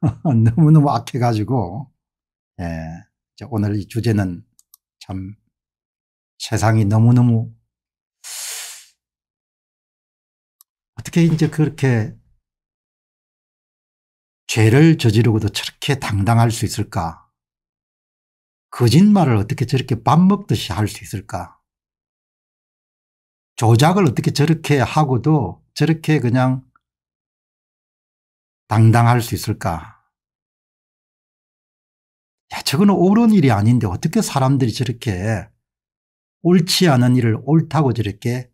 너무너무 악해가지고 예, 오늘 이 주제는 참 세상이 너무너무 어떻게 이제 그렇게 죄를 저지르고도 저렇게 당당할 수 있을까 거짓말을 어떻게 저렇게 밥 먹듯이 할 수 있을까 조작을 어떻게 저렇게 하고도 저렇게 그냥 당당할 수 있을까? 야, 저거 옳은 일이 아닌데 어떻게 사람들이 저렇게 옳지 않은 일을 옳다고 저렇게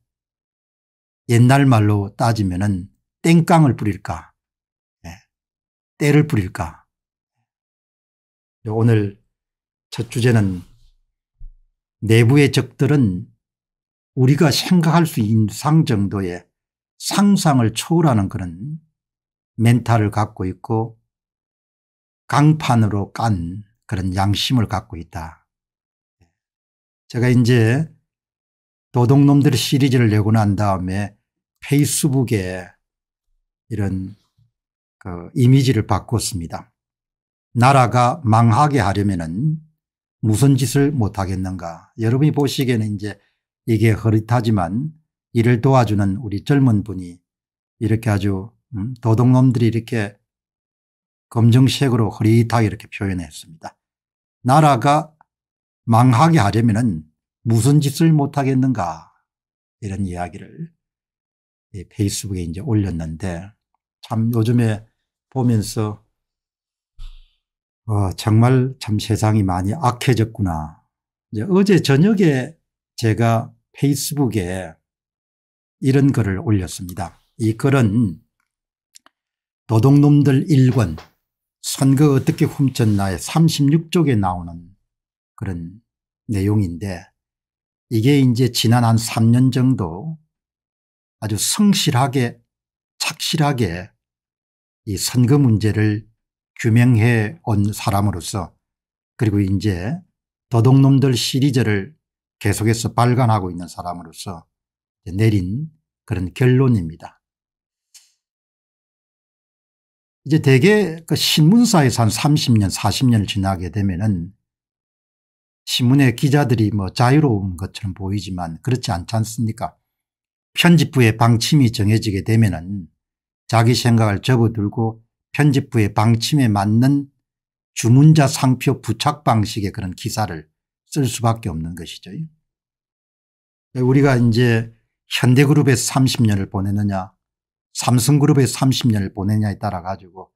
옛날 말로 따지면은 땡깡을 뿌릴까? 네. 예, 때를 뿌릴까? 예, 오늘 첫 주제는 내부의 적들은 우리가 생각할 수 있는 상 정도의 상상을 초월하는 그런 멘탈을 갖고 있고 강판으로 깐 그런 양심을 갖고 있다. 제가 이제 도둑놈들 시리즈를 내고 난 다음에 페이스북에 이런 그 이미지를 바꿨습니다. 나라가 망하게 하려면 무슨 짓을 못하겠는가. 여러분이 보시기에는 이제 이게 흐릿하지만 이를 도와주는 우리 젊은 분이 이렇게 아주 음, 도둑놈들이 이렇게 검정색으로 흐릿하게 이렇게 표현했습니다. 나라가 망하게 하려면 무슨 짓을 못하겠는가 이런 이야기를 페이스북에 이제 올렸는데 참 요즘에 보면서 어, 정말 참 세상이 많이 악해졌구나. 이제 어제 저녁에 제가 페이스북에 이런 글을 올렸습니다. 이 글은 도둑놈들 1권 선거 어떻게 훔쳤나의 36쪽에 나오는 그런 내용인데 이게 이제 지난 한 3년 정도 아주 성실하게 착실하게 이 선거 문제를 규명해 온 사람으로서 그리고 이제 도둑놈들 시리즈를 계속해서 발간하고 있는 사람으로서 내린 그런 결론입니다. 이제 대개 그 신문사에서 한 30년 40년을 지나게 되면은 신문의 기자들이 뭐 자유로운 것처럼 보이지만 그렇지 않지 않습니까 편집부의 방침이 정해지게 되면은 자기 생각을 접어들고 편집부의 방침에 맞는 주문자 상표 부착 방식의 그런 기사를 쓸 수밖에 없는 것이죠. 우리가 이제 현대그룹에서 30년을 보내느냐 삼성그룹에 30년을 보내냐에 따라 가지고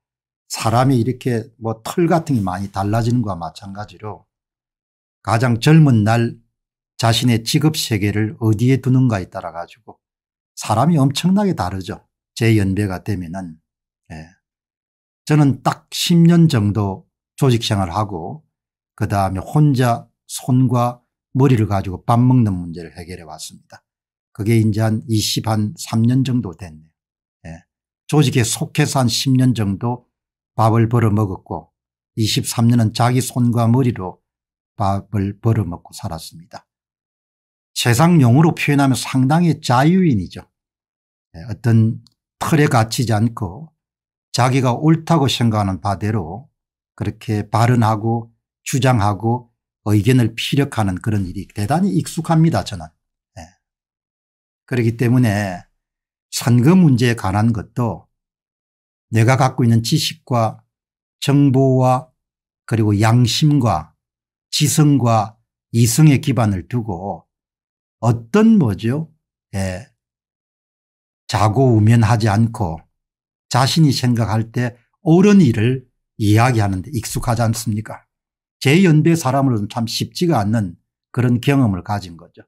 사람이 이렇게 뭐 털 같은 게 많이 달라지는 것과 마찬가지로 가장 젊은 날 자신의 직업 세계를 어디에 두는가에 따라 가지고 사람이 엄청나게 다르죠. 제 연배가 되면은. 예. 저는 딱 10년 정도 조직 생활하고 을그 다음에 혼자 손과 머리를 가지고 밥 먹는 문제를 해결해 왔습니다. 그게 이제 한 20, 한 3년 정도 됐네요. 조직에 속해서 한 10년 정도 밥을 벌어먹었고 23년은 자기 손과 머리로 밥을 벌어먹고 살았습니다. 세상 용어로 표현하면 상당히 자유인이죠. 예, 어떤 틀에 갇히지 않고 자기가 옳다고 생각하는 바대로 그렇게 발언하고 주장하고 의견을 피력하는 그런 일이 대단히 익숙합니다 저는. 예. 그렇기 때문에 선거 문제에 관한 것도 내가 갖고 있는 지식과 정보와 그리고 양심과 지성과 이성의 기반을 두고 어떤 뭐죠 예. 자고우면하지 않고 자신이 생각할 때 옳은 일을 이야기하는데 익숙하지 않습니까 제 연배 사람으로는 참 쉽지가 않는 그런 경험을 가진 거죠.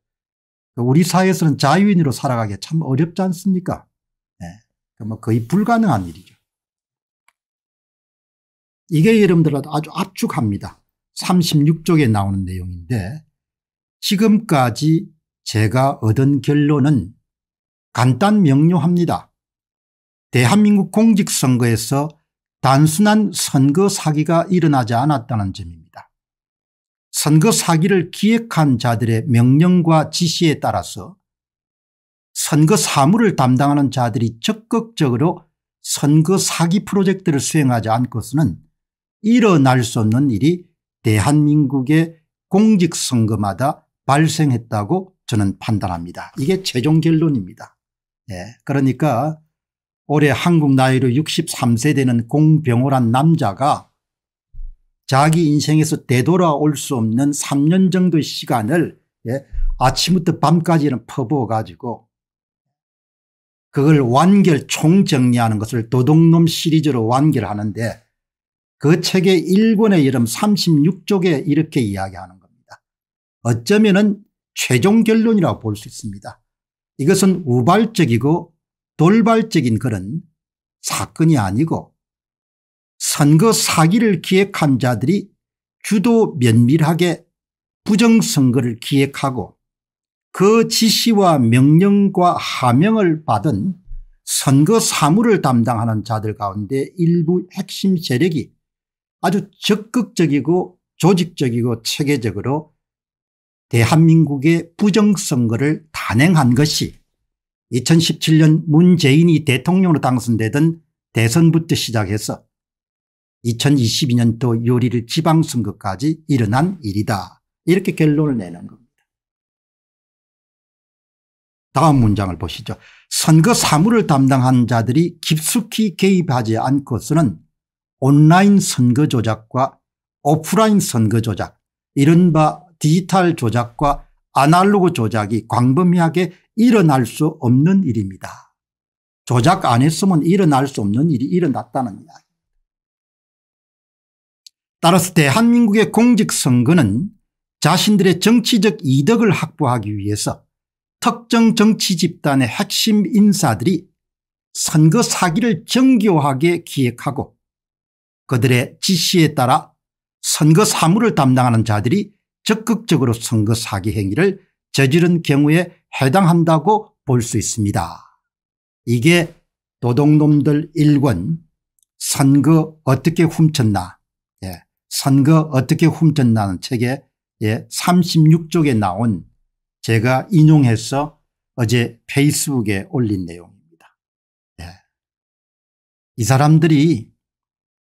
우리 사회에서는 자유인으로 살아가기 참 어렵지 않습니까? 네. 뭐 거의 불가능한 일이죠. 이게 여러분들 아주 압축합니다. 36쪽에 나오는 내용인데 지금까지 제가 얻은 결론은 간단 명료합니다. 대한민국 공직선거에서 단순한 선거 사기가 일어나지 않았다는 점입니다. 선거 사기를 기획한 자들의 명령과 지시에 따라서 선거 사무를 담당하는 자들이 적극적으로 선거 사기 프로젝트를 수행하지 않고서는 일어날 수 없는 일이 대한민국의 공직선거마다 발생했다고 저는 판단합니다. 이게 최종 결론입니다. 예, 그러니까 올해 한국 나이로 63세 되는 공병호란 남자가 자기 인생에서 되돌아올 수 없는 3년 정도의 시간을 예, 아침부터 밤까지는 퍼부어 가지고 그걸 완결 총정리하는 것을 도둑놈 시리즈로 완결하는데 그 책의 일본의 이름 36쪽에 이렇게 이야기하는 겁니다. 어쩌면 은 최종 결론이라고 볼 수 있습니다. 이것은 우발적이고 돌발적인 그런 사건이 아니고 선거 사기를 기획한 자들이 주도 면밀하게 부정선거를 기획하고 그 지시와 명령과 하명을 받은 선거 사무를 담당하는 자들 가운데 일부 핵심 세력이 아주 적극적이고 조직적이고 체계적으로 대한민국의 부정선거를 단행한 것이 2017년 문재인이 대통령으로 당선되던 대선부터 시작해서 2022년도 요리를 지방선거까지 일어난 일이다. 이렇게 결론을 내는 겁니다. 다음 문장을 보시죠. 선거 사무를 담당한 자들이 깊숙이 개입하지 않고서는 온라인 선거 조작과 오프라인 선거 조작 이른바 디지털 조작과 아날로그 조작이 광범위하게 일어날 수 없는 일입니다. 조작 안 했으면 일어날 수 없는 일이 일어났다는 이야기. 따라서 대한민국의 공직선거는 자신들의 정치적 이득을 확보하기 위해서 특정 정치 집단의 핵심 인사들이 선거 사기를 정교하게 기획하고 그들의 지시에 따라 선거 사무를 담당하는 자들이 적극적으로 선거 사기 행위를 저지른 경우에 해당한다고 볼 수 있습니다. 이게 도둑놈들 1권 선거 어떻게 훔쳤나 선거 어떻게 훔쳤나는 책에 36쪽에 예, 나온 제가 인용해서 어제 페이스북에 올린 내용입니다. 예. 이 사람들이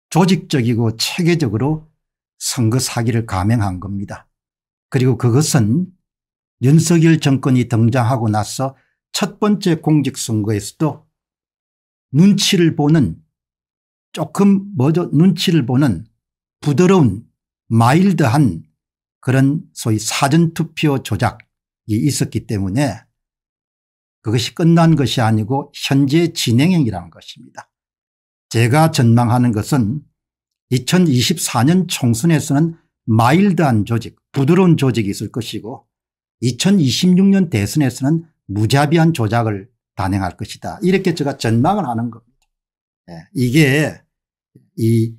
조직적이고 체계적으로 선거 사기를 감행한 겁니다. 그리고 그것은 윤석열 정권이 등장하고 나서 첫 번째 공직선거에서도 눈치를 보는 조금 먼저 눈치를 보는 부드러운 마일드한 그런 소위 사전투표 조작이 있었기 때문에 그것이 끝난 것이 아니고 현재 진행형이라는 것입니다. 제가 전망하는 것은 2024년 총선에서는 마일드한 조직 부드러운 조직이 있을 것이고 2026년 대선에서는 무자비한 조작을 단행할 것이다. 이렇게 제가 전망을 하는 겁니다. 예, 이게 이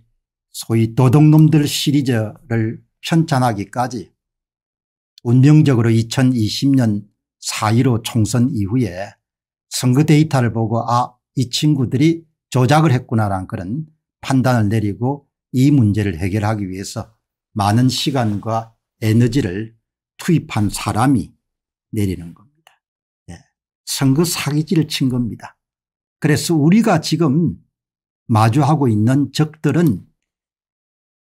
소위 도둑놈들 시리즈를 편찬하기까지 운명적으로 2020년 4.15 총선 이후에 선거 데이터를 보고 아이 친구들이 조작을 했구나라는 그런 판단을 내리고 이 문제를 해결하기 위해서 많은 시간과 에너지를 투입한 사람이 내리는 겁니다. 예. 선거 사기질을 친 겁니다. 그래서 우리가 지금 마주하고 있는 적들은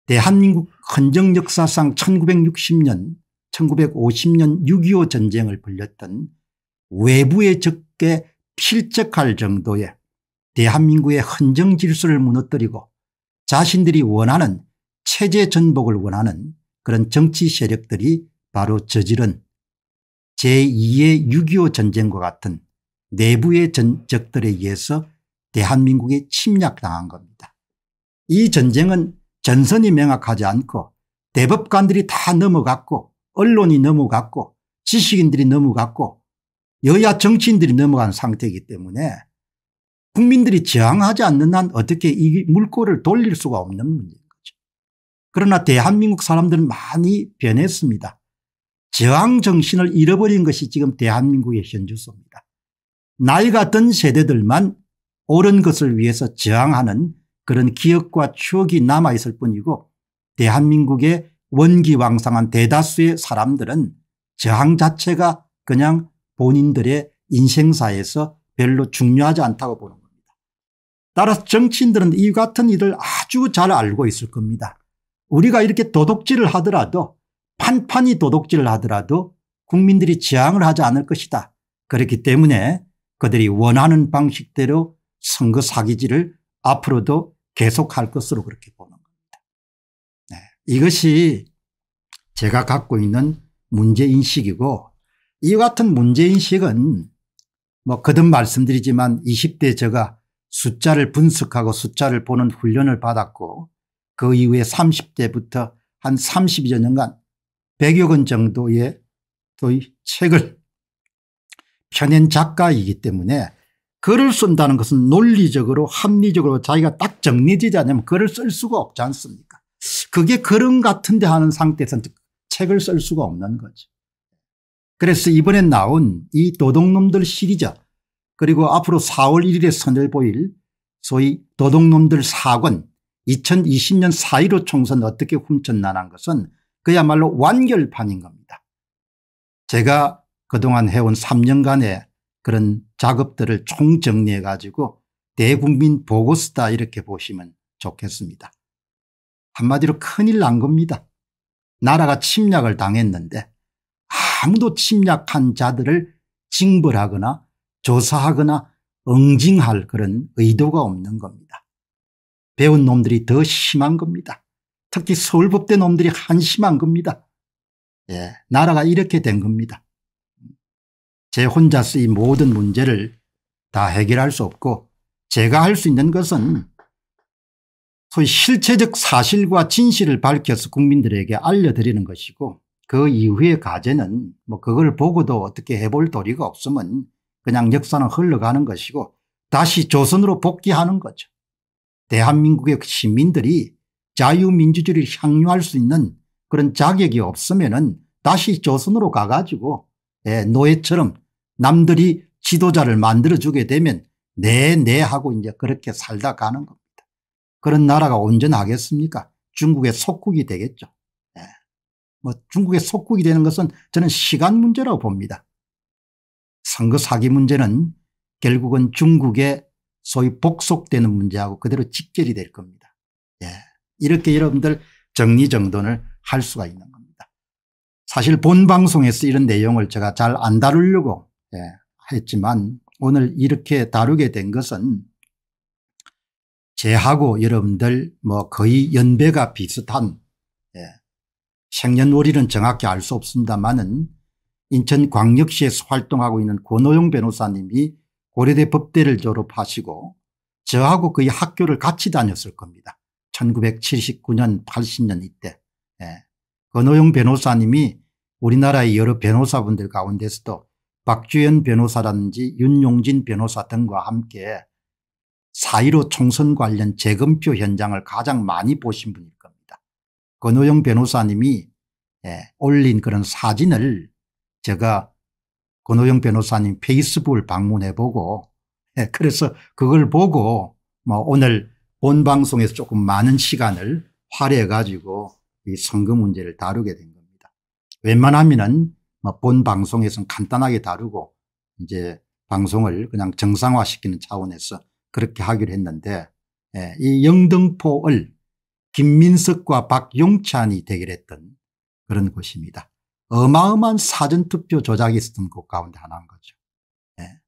대한민국 헌정 역사상 1960년 1950년 6.25 전쟁을 벌렸던 외부의 적게 필적할 정도의 대한민국의 헌정 질서를 무너뜨리고 자신들이 원하는 체제 전복을 원하는 그런 정치 세력들이 바로 저지른 제2의 6.25 전쟁과 같은 내부의 전 적들에 의해서 대한민국에 침략당한 겁니다. 이 전쟁은 전선이 명확하지 않고 대법관들이 다 넘어갔고 언론이 넘어갔고 지식인들이 넘어갔고 여야 정치인들이 넘어간 상태이기 때문에 국민들이 저항하지 않는 한 어떻게 이 물꼬를 돌릴 수가 없는 문제인 거죠. 그러나 대한민국 사람들은 많이 변했습니다. 저항 정신을 잃어버린 것이 지금 대한민국의 현주소입니다. 나이가 든 세대들만 옳은 것을 위해서 저항하는 그런 기억과 추억이 남아있을 뿐이고 대한민국의 원기왕상한 대다수의 사람들은 저항 자체가 그냥 본인들의 인생사에서 별로 중요하지 않다고 보는 겁니다. 따라서 정치인들은 이 같은 일을 아주 잘 알고 있을 겁니다. 우리가 이렇게 도둑질을 하더라도 판판히 도둑질을 하더라도 국민들이 지향을 하지 않을 것이다. 그렇기 때문에 그들이 원하는 방식대로 선거 사기질을 앞으로도 계속할 것으로 그렇게 보는 겁니다. 네. 이것이 제가 갖고 있는 문제인식이고 이 같은 문제인식은 뭐 거듭 말씀드리지만 20대 제가 숫자를 분석하고 숫자를 보는 훈련을 받았고 그 이후에 30대부터 한 30여 년간 100여 권 정도의 책을 펴낸 작가이기 때문에 글을 쓴다는 것은 논리적으로 합리적으로 자기가 딱 정리되지 않으면 글을 쓸 수가 없지 않습니까 그게 그런 같은데 하는 상태에서는 책을 쓸 수가 없는 거죠. 그래서 이번에 나온 이 도둑놈들 시리즈 그리고 앞으로 4월 1일에 선을 보일 소위 도둑놈들 사건 2020년 4.15 총선 어떻게 훔쳤나는 것은 그야말로 완결판인 겁니다. 제가 그동안 해온 3년간의 그런 작업들을 총정리해 가지고 대국민 보고서다 이렇게 보시면 좋겠습니다. 한마디로 큰일 난 겁니다. 나라가 침략을 당했는데 아무도 침략한 자들을 징벌하거나 조사하거나 응징할 그런 의도가 없는 겁니다. 배운 놈들이 더 심한 겁니다. 특히 서울법대 놈들이 한심한 겁니다. 예, 나라가 이렇게 된 겁니다. 제 혼자 서인 모든 문제를 다 해결할 수 없고 제가 할 수 있는 것은 소위 실체적 사실과 진실을 밝혀서 국민들에게 알려드리는 것이고 그 이후의 과제는 뭐 그걸 보고도 어떻게 해볼 도리가 없으면 그냥 역사는 흘러가는 것이고 다시 조선으로 복귀하는 거죠. 대한민국의 시민들이 자유민주주의를 향유할 수 있는 그런 자격이 없으면 다시 조선으로 가가지고 예, 노예처럼 남들이 지도자를 만들어주게 되면 네네 네 하고 이제 그렇게 살다 가는 겁니다. 그런 나라가 온전하겠습니까? 중국의 속국이 되겠죠. 네. 뭐 중국의 속국이 되는 것은 저는 시간 문제라고 봅니다. 선거 사기 문제는 결국은 중국의 소위 복속되는 문제하고 그대로 직결이 될 겁니다. 예. 이렇게 여러분들 정리정돈을 할 수가 있는 겁니다. 사실 본 방송에서 이런 내용을 제가 잘 안 다루려고 했지만 오늘 이렇게 다루게 된 것은 제하고 여러분들 뭐 거의 연배가 비슷한 예, 생년월일은 정확히 알 수 없습니다만은 인천광역시에서 활동하고 있는 권호용 변호사님이 고려대 법대를 졸업하시고 저하고 거의 학교를 같이 다녔을 겁니다. 1979년 80년 이때 예. 권호용 변호사님이 우리나라의 여러 변호사분들 가운데서도 박주연 변호사라든지 윤용진 변호사 등과 함께 4.15 총선 관련 재검표 현장을 가장 많이 보신 분일 겁니다. 권호영 변호사님이 예, 올린 그런 사진을 제가 권호영 변호사님 페이스북을 방문해보고 예, 그래서 그걸 보고 뭐 오늘 본 방송에서 조금 많은 시간을 할애해가지고 이 선거 문제를 다루게 된 겁니다. 웬만하면 뭐 본 방송에서는 간단하게 다루고 이제 방송을 그냥 정상화시키는 차원에서 그렇게 하기로 했는데 예, 이 영등포을 김민석과 박용찬이 대결했던 그런 곳입니다. 어마어마한 사전투표 조작이 있었던 곳 가운데 하나인 거죠. 예.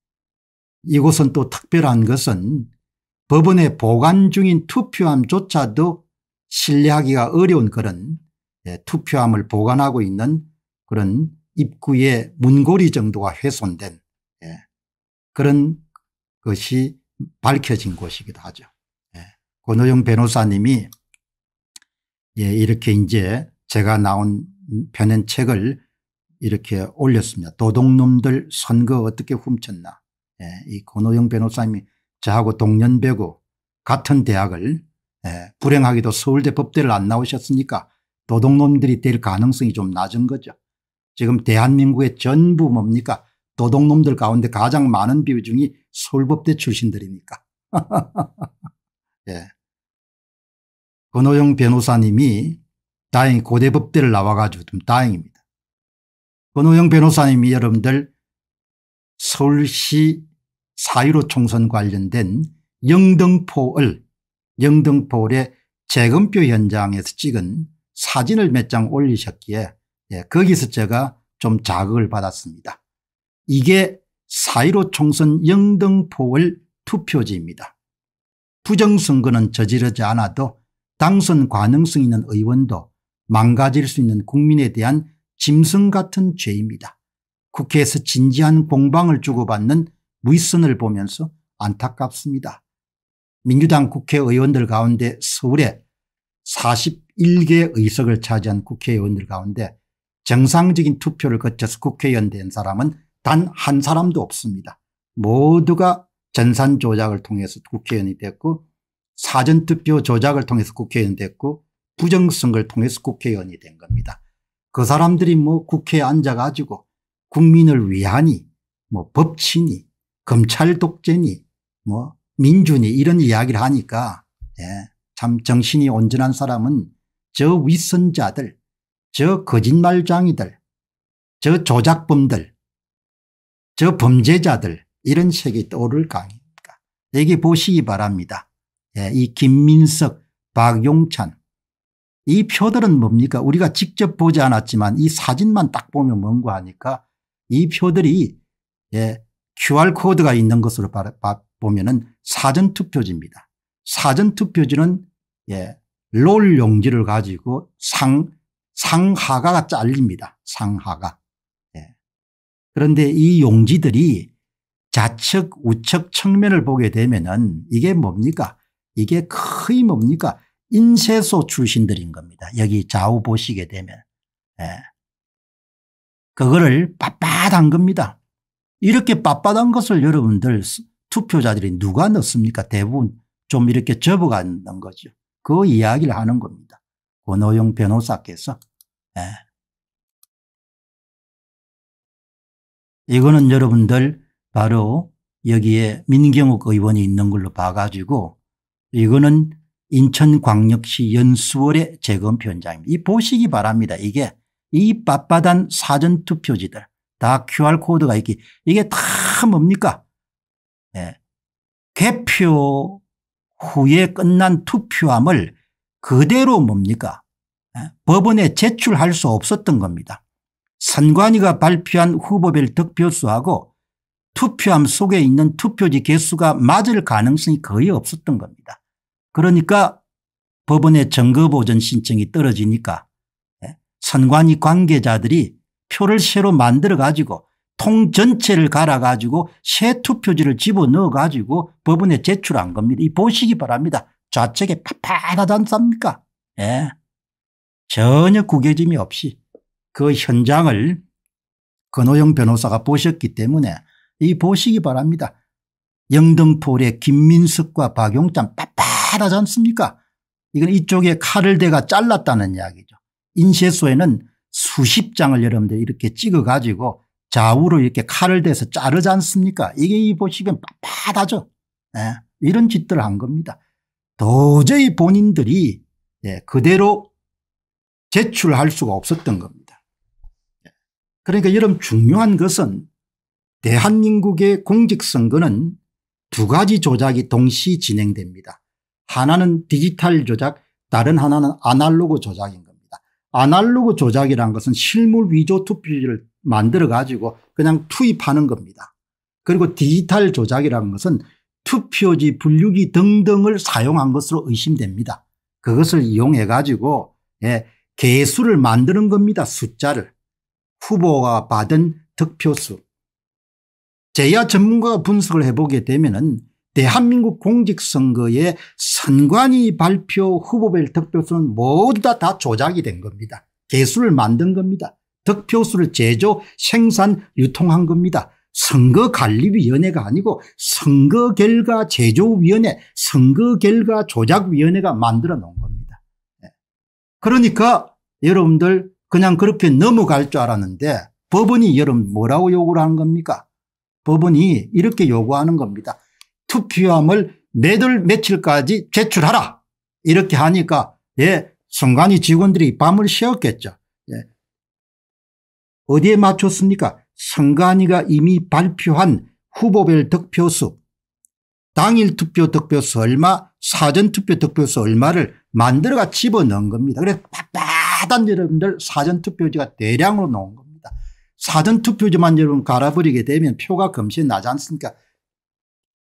이곳은 또 특별한 것은 법원에 보관 중인 투표함조차도 신뢰하기가 어려운 그런 예, 투표함을 보관하고 있는 그런 입구의 문고리 정도가 훼손된 예. 그런 것이 밝혀진 곳이기도 하죠. 예. 권호영 변호사님이 예, 이렇게 이제 제가 나온 펴낸 책을 이렇게 올렸습니다. 도둑놈들 선거 어떻게 훔쳤나. 예, 이 권호영 변호사님이 저하고 동년배고 같은 대학을 예, 불행하게도 서울대 법대를 안 나오셨으니까 도둑놈들이 될 가능성이 좀 낮은 거죠. 지금 대한민국의 전부 뭡니까 도둑놈들 가운데 가장 많은 비중이 서울법대 출신들이니까. 예. 권호영 변호사님이 다행히 고대법대를 나와가지고 좀 다행입니다. 권호영 변호사님이 여러분들 서울시 사유로 총선 관련된 영등포을 영등포의 재검표 현장에서 찍은 사진을 몇 장 올리셨기에 예, 거기서 그 제가 좀 자극을 받았습니다. 이게 4.15 총선 영등포을 투표지입니다. 부정선거는 저지르지 않아도 당선 가능성 있는 의원도 망가질 수 있는 국민에 대한 짐승 같은 죄입니다. 국회에서 진지한 공방을 주고받는 무이선을 보면서 안타깝습니다. 민주당 국회의원들 가운데 서울에 41개 의석을 차지한 국회의원들 가운데 정상적인 투표를 거쳐서 국회의원 된 사람은 단 한 사람도 없습니다. 모두가 전산 조작을 통해서 국회의원이 됐고 사전투표 조작을 통해서 국회의원이 됐고 부정선거를 통해서 국회의원이 된 겁니다. 그 사람들이 뭐 국회에 앉아가지고 국민을 위하니 뭐 법치니 검찰 독재니 뭐 민주니 이런 이야기를 하니까 예, 참 정신이 온전한 사람은 저 윗선자들 저 거짓말장이들 저 조작범들 저 범죄자들 이런 색이 떠오를 거 아닙니까 여기 보시기 바랍니다. 예, 이 김민석 박용찬 이 표들은 뭡니까 우리가 직접 보지 않았지만 이 사진만 딱 보면 뭔가 하니까 이 표들이 예, QR코드가 있는 것으로 보면 은 사전투표지입니다. 사전투표지는 예, 롤 용지를 가지고 상 상하가 잘립니다. 상하가. 예. 그런데 이 용지들이 좌측 우측 측면을 보게 되면은 이게 뭡니까 이게 거의 뭡니까 인쇄소 출신들인 겁니다. 여기 좌우 보시게 되면. 예. 그거를 빳빳한 겁니다. 이렇게 빳빳한 것을 여러분들 투표자들이 누가 넣습니까 대부분 좀 이렇게 접어가는 거죠. 그 이야기를 하는 겁니다. 권호영 변호사께서. 예. 이거는 여러분들 바로 여기에 민경욱 의원이 있는 걸로 봐가지고 이거는 인천광역시 연수월의 재검표 현장입니다. 이 보시기 바랍니다. 이게 이 빳빳한 사전투표지들 다 QR코드가 있기 이게 다 뭡니까 예. 개표 후에 끝난 투표함을 그대로 뭡니까 법원에 제출할 수 없었던 겁니다. 선관위가 발표한 후보별 득표수하고 투표함 속에 있는 투표지 개수가 맞을 가능성이 거의 없었던 겁니다. 그러니까 법원의 증거보전 신청이 떨어지니까 예, 선관위 관계자들이 표를 새로 만들어 가지고 통 전체를 갈아 가지고 새 투표지를 집어넣어 가지고 법원에 제출한 겁니다. 이 보시기 바랍니다. 좌측에 파파하지 않습니까? 예. 전혀 구겨짐이 없이 그 현장을 건호영 변호사가 보셨기 때문에 이 보시기 바랍니다. 영등포의 김민석과 박용찬 빳빳하지 않습니까? 이건 이쪽에 칼을 대가 잘랐다는 이야기죠. 인쇄소에는 수십 장을 여러분들 이렇게 찍어 가지고 좌우로 이렇게 칼을 대서 자르지 않습니까? 이게 이 보시면 빳빳하죠. 예, 이런 짓들을 한 겁니다. 도저히 본인들이 예, 그대로 제출할 수가 없었던 겁니다. 그러니까 여러분 중요한 것은 대한민국의 공직선거는 두 가지 조작이 동시 진행됩니다. 하나는 디지털 조작 다른 하나는 아날로그 조작인 겁니다. 아날로그 조작이란 것은 실물 위조 투표지를 만들어 가지고 그냥 투입하는 겁니다. 그리고 디지털 조작이라는 것은 투표지 분류기 등등을 사용한 것으로 의심됩니다. 그것을 이용해 가지고 예, 개수를 만드는 겁니다. 숫자를. 후보가 받은 득표수. 제야 전문가가 분석을 해보게 되면 은 대한민국 공직선거의 선관위 발표 후보별 득표수는 모두 다, 다 조작이 된 겁니다. 개수를 만든 겁니다. 득표수를 제조 생산 유통한 겁니다. 선거관리위원회가 아니고 선거결과제조위원회 선거결과조작위원회가 만들어 놓은 겁니다. 그러니까 여러분들 그냥 그렇게 넘어갈 줄 알았는데 법원이 여러분 뭐라고 요구를 한 겁니까? 법원이 이렇게 요구하는 겁니다. 투표함을 매달 며칠까지 제출하라. 이렇게 하니까 예, 순간이 직원들이 밤을 새웠겠죠. 예. 어디에 맞췄습니까? 선관위가 이미 발표한 후보별 득표수, 당일 투표 득표수 얼마, 사전투표 득표수 얼마를 만들어가 집어넣은 겁니다. 그래서 빳빳한 여러분들 사전투표지가 대량으로 나온 겁니다. 사전투표지만 여러분 갈아버리게 되면 표가 검시 나지 않습니까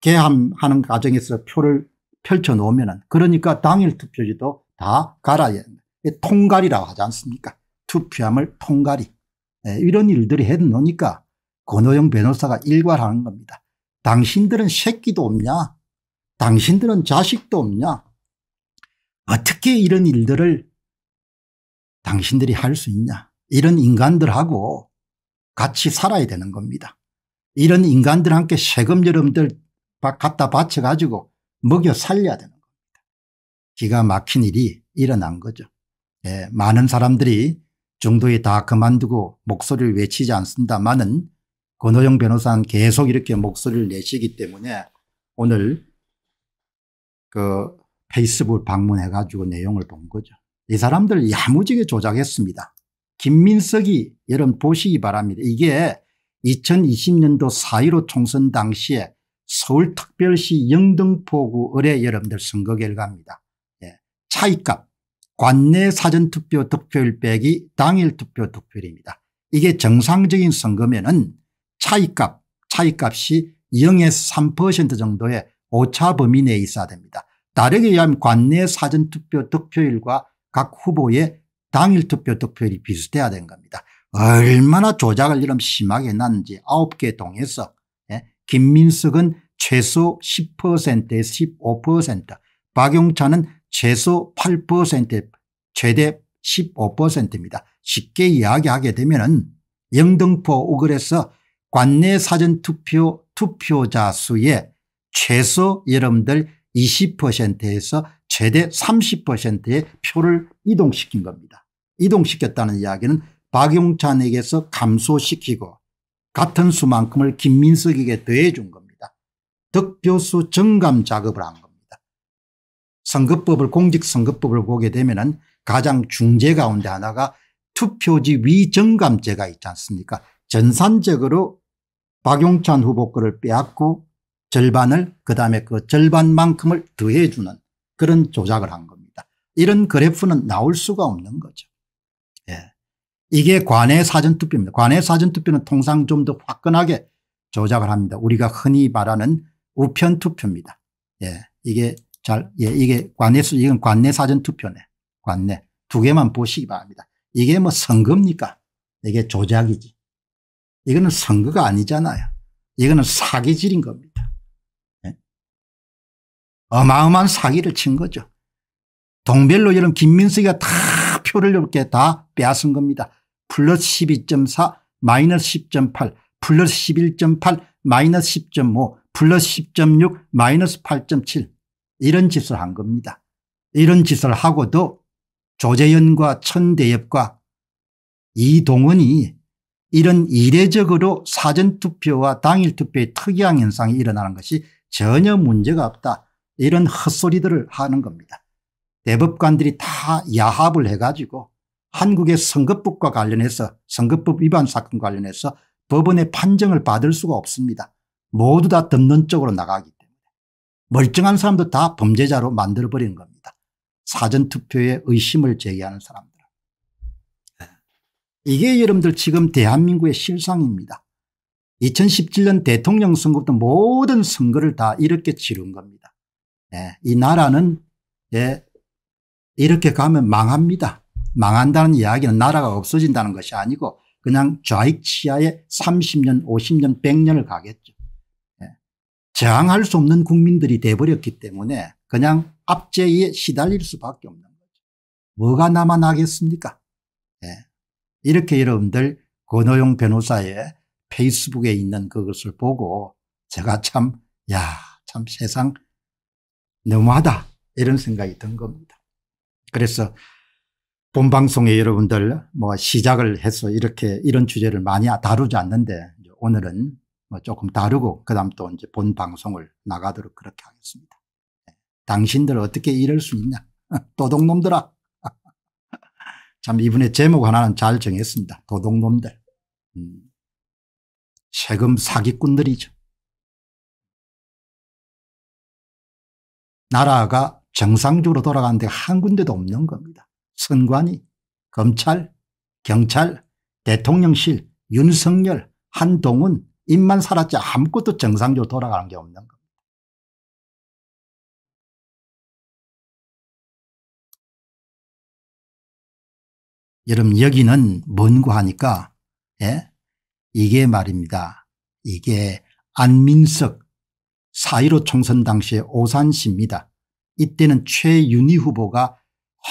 개함하는 과정에서 표를 펼쳐놓으면 은 그러니까 당일 투표지도 다 갈아야 합니다. 통갈이라고 하지 않습니까 투표함을 통갈이 네, 이런 일들이 해놓으니까 권호영 변호사가 일괄하는 겁니다. 당신들은 새끼도 없냐 당신들은 자식도 없냐 어떻게 이런 일들을 당신들이 할 수 있냐 이런 인간들하고 같이 살아야 되는 겁니다. 이런 인간들 함께 세금 여러분들 갖다 바쳐가지고 먹여 살려야 되는 겁니다. 기가 막힌 일이 일어난 거죠. 예, 많은 사람들이 중도에 다 그만두고 목소리를 외치지 않습니다만은 권호영 변호사는 계속 이렇게 목소리를 내시기 때문에 오늘 그 페이스북 방문해 가지고 내용을 본 거죠. 이 사람들 야무지게 조작했습니다. 김민석이 여러분 보시기 바랍니다. 이게 2020년도 4.15 총선 당시에 서울특별시 영등포구 의뢰 여러분들 선거 결과입니다. 예. 차이값 관내 사전투표 득표율 빼기 당일 투표 득표율입니다. 이게 정상적인 선거면 은 차이값 차이값이 0에서 3% 정도의 오차 범위 내에 있어야 됩니다. 다르게 의하면 관내 사전투표 득표율과 각 후보의 당일 투표 득표율이 비슷해야 된 겁니다. 얼마나 조작을 이런 심하게 해놨는지 9개 동에서 예? 김민석은 최소 10%에 15% 박용찬은 최소 8%에 최대 15%입니다. 쉽게 이야기하게 되면 영등포 우글에서 관내 사전투표 투표자 수의 최소 여러분들 20%에서 최대 30%의 표를 이동시킨 겁니다. 이동시켰다는 이야기는 박용찬에게서 감소시키고 같은 수만큼을 김민석에게 더해 준 겁니다. 득표수 증감 작업을 한 겁니다. 선거법을 공직선거법을 보게 되면 은 가장 중재 가운데 하나가 투표지 위정감제가 있지 않습니까 전산적으로 박용찬 후보 거를 빼앗고 절반을 그다음에 그 절반만큼을 더해 주는 그런 조작을 한 겁니다. 이런 그래프는 나올 수가 없는 거죠. 예. 이게 관외 사전투표입니다. 관외 사전투표는 통상 좀 더 화끈하게 조작을 합니다. 우리가 흔히 말하는 우편투표입니다. 예. 이게 잘, 예, 이게 관내, 이건 관내 사전투표네. 관내. 두 개만 보시기 바랍니다. 이게 뭐 선거입니까? 이게 조작이지. 이거는 선거가 아니잖아요. 이거는 사기질인 겁니다. 어마어마한 사기를 친 거죠. 동별로 이런 김민석이가 다 표를 이렇게 다 빼앗은 겁니다. 플러스 12.4 마이너스 10.8 플러스 11.8 마이너스 10.5 플러스 10.6 마이너스 8.7 이런 짓을 한 겁니다. 이런 짓을 하고도 조재현과 천대엽과 이동원이 이런 이례적으로 사전투표와 당일투표의 특이한 현상이 일어나는 것이 전혀 문제가 없다. 이런 헛소리들을 하는 겁니다. 대법관들이 다 야합을 해가지고 한국의 선거법과 관련해서 선거법 위반 사건 관련해서 법원의 판정을 받을 수가 없습니다. 모두 다 덮는 쪽으로 나가기 때문에 멀쩡한 사람도 다 범죄자로 만들어버리는 겁니다. 사전투표에 의심을 제기하는 사람들. 이게 여러분들 지금 대한민국의 실상입니다. 2017년 대통령 선거부터 모든 선거를 다 이렇게 치른 겁니다. 예, 이 나라는 예, 이렇게 가면 망합니다. 망한다는 이야기는 나라가 없어진다는 것이 아니고 그냥 좌익치하에 30년 50년 100년을 가겠죠. 예, 저항할 수 없는 국민들이 돼버렸기 때문에 그냥 압제에 시달릴 수밖에 없는 거죠. 뭐가 남아나겠습니까 예, 이렇게 여러분들 권호용 변호사의 페이스북에 있는 그것을 보고 제가 참, 야, 참 세상 너무하다 이런 생각이 든 겁니다. 그래서 본 방송에 여러분들 뭐 시작을 해서 이렇게 이런 주제를 많이 다루지 않는데 오늘은 뭐 조금 다루고 그다음 또 이제 본 방송을 나가도록 그렇게 하겠습니다. 네. 당신들 어떻게 이럴 수 있냐 도둑놈들아 참 이분의 제목 하나는 잘 정했습니다. 도둑놈들 음. 세금 사기꾼들이죠. 나라가 정상적으로 돌아가는 데한 군데도 없는 겁니다. 선관위, 검찰, 경찰, 대통령실, 윤석열, 한동훈 입만 살았지 아무것도 정상적으로 돌아가는 게 없는 겁니다. 여러분 여기는 뭔고 하니까 예? 이게 말입니다. 이게 안민석 4.15 총선 당시의 오산시입니다. 이때는 최윤희 후보가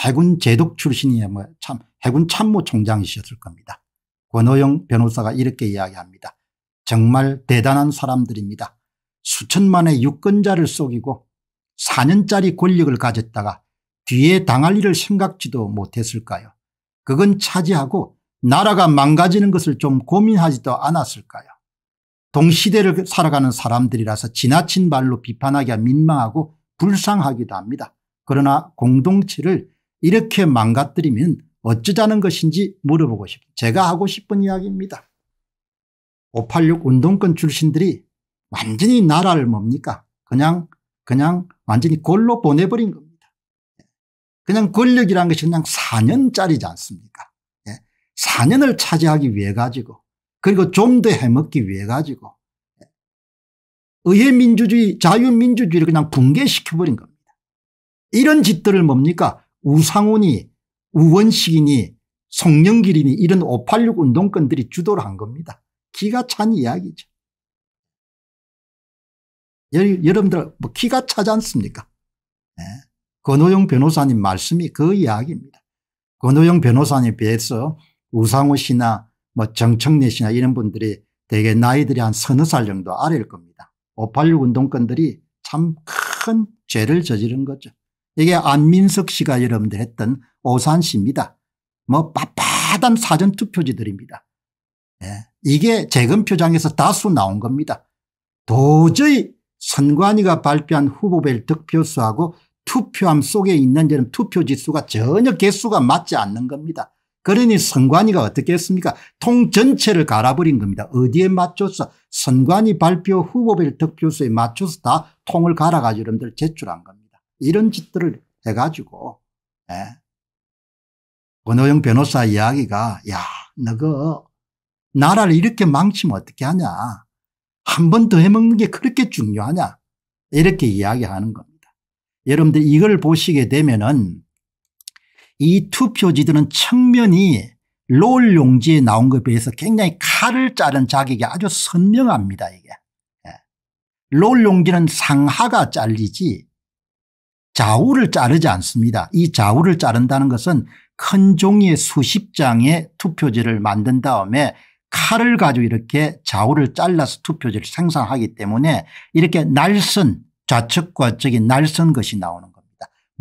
해군 제독 출신이야 뭐참 해군 참모총장이셨을 겁니다. 권호영 변호사가 이렇게 이야기합니다. 정말 대단한 사람들입니다. 수천만의 유권자를 속이고 4년짜리 권력을 가졌다가 뒤에 당할 일을 생각지도 못했을까요? 그건 차지하고 나라가 망가지는 것을 좀 고민하지도 않았을까요? 동시대를 살아가는 사람들이라서 지나친 말로 비판하기가 민망하고 불쌍하기도 합니다. 그러나 공동체를 이렇게 망가뜨리면 어쩌자는 것인지 물어보고 싶 제가 하고 싶은 이야기입니다. 586 운동권 출신들이 완전히 나라를 뭡니까 그냥 그냥 완전히 골로 보내버린 겁니다. 예. 그냥 권력이란 것이 그냥 4년짜리지 않습니까 4년을 예. 차지하기 위해 가지고 그리고 좀 더 해먹기 위해 가지고 의회 민주주의 자유민주주의를 그냥 붕괴시켜버린 겁니다. 이런 짓들을 뭡니까 우상훈이 우원식이니 송영길이니 이런 586 운동권들이 주도를 한 겁니다. 기가 찬 이야기죠. 여러분들 뭐 기가 차지 않습니까 네. 권호영 변호사님 말씀이 그 이야기입니다. 권호영 변호사님에 비해서 우상호 씨나 뭐 정청래 씨나 이런 분들이 대개 나이들이 한 서너 살 정도 아래일 겁니다. 586 운동권들이 참 큰 죄를 저지른 거죠. 이게 안민석 씨가 여러분들 했던 오산시입니다. 뭐 빳빳한 사전투표지들입니다. 예. 이게 재검표장에서 다수 나온 겁니다. 도저히 선관위가 발표한 후보별 득표수하고 투표함 속에 있는 이런 투표지수가 전혀 개수가 맞지 않는 겁니다. 그러니 선관위가 어떻게 했습니까 통 전체를 갈아버린 겁니다. 어디에 맞춰서 선관위 발표 후보별 득표수에 맞춰서 다 통을 갈아가지고 여러분들 제출한 겁니다. 이런 짓들을 해가지고 예. 권호영 변호사 이야기가 야 너거 나라를 이렇게 망치면 어떻게 하냐 한 번 더 해먹는 게 그렇게 중요하냐 이렇게 이야기하는 겁니다. 여러분들 이걸 보시게 되면은 이 투표지들은 측면이롤 용지에 나온 것에 비해서 굉장히 칼을 자른 자격이 아주 선명합니다 이게. 예. 롤 용지는 상하가 잘리지 좌우를 자르지 않습니다. 이 좌우를 자른다는 것은 큰 종이의 수십 장의 투표지를 만든 다음에 칼을 가지고 이렇게 좌우를 잘라서 투표지를 생산하기 때문에 이렇게 날선 좌측과 저기 날선 것이 나오는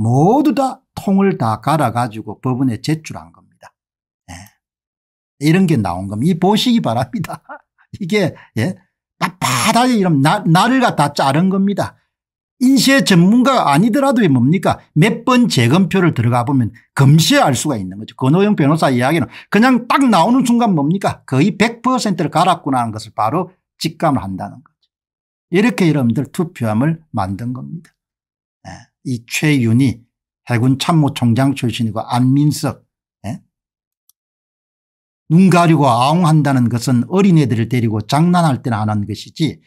모두 다 통을 다 갈아가지고 법원에 제출한 겁니다. 예. 이런 게 나온 겁니다. 이 보시기 바랍니다. 이게 예. 빳빳하 이런 나, 나를 갖다 자른 겁니다. 인쇄 전문가가 아니더라도 뭡니까 몇 번 재검표를 들어가 보면 검시할 수가 있는 거죠. 건호영 변호사 이야기는 그냥 딱 나오는 순간 뭡니까 거의 100%를 갈았구나 하는 것을 바로 직감을 한다는 거죠. 이렇게 여러분들 투표함을 만든 겁니다. 이최윤희 해군 참모총장 출신이고 안민석 예? 눈 가리고 아웅한다는 것은 어린애들을 데리고 장난할 때나 하는 것이지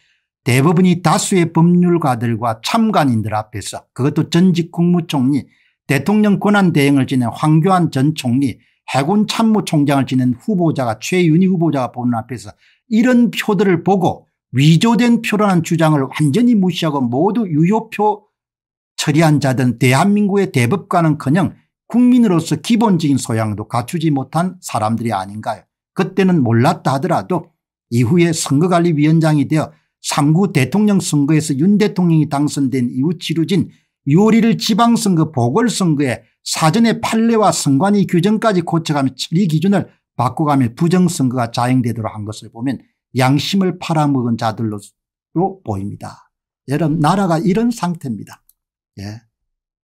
대부분이 다수의 법률가들과 참관인들 앞에서 그것도 전직 국무총리 대통령 권한대행을 지낸 황교안 전 총리 해군 참모총장을 지낸 후보자가 최윤희 후보자가 보는 앞에서 이런 표들을 보고 위조된 표라는 주장을 완전히 무시하고 모두 유효표 처리한 자든 대한민국의 대법관은커녕 국민으로서 기본적인 소양도 갖추지 못한 사람들이 아닌가요 그때는 몰랐다 하더라도 이후에 선거관리위원장이 되어 3구 대통령 선거에서 윤 대통령이 당선된 이후 치루진 6월 1일 지방선거 보궐선거에 사전에 판례와 선관위 규정까지 고쳐가며 처리 기준을 바꿔가며 부정선거가 자행되도록 한 것을 보면 양심을 팔아먹은 자들로 보입니다. 여러분 나라가 이런 상태입니다. 예.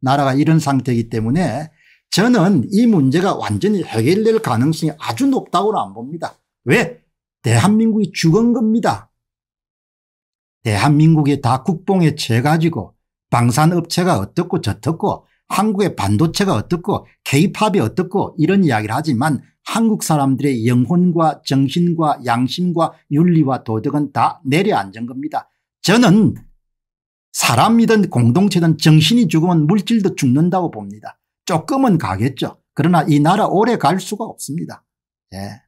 나라가 이런 상태이기 때문에 저는 이 문제가 완전히 해결될 가능성이 아주 높다고는 안 봅니다. 왜? 대한민국이 죽은 겁니다. 대한민국이 다 국뽕에 채가지고 방산업체가 어떻고 저떻고 한국의 반도체가 어떻고 케이팝이 어떻고 이런 이야기를 하지만 한국 사람들의 영혼과 정신과 양심과 윤리와 도덕은 다 내려앉은 겁니다. 저는 사람이든 공동체든 정신이 죽으면 물질도 죽는다고 봅니다. 조금은 가겠죠. 그러나 이 나라 오래 갈 수가 없습니다. 예.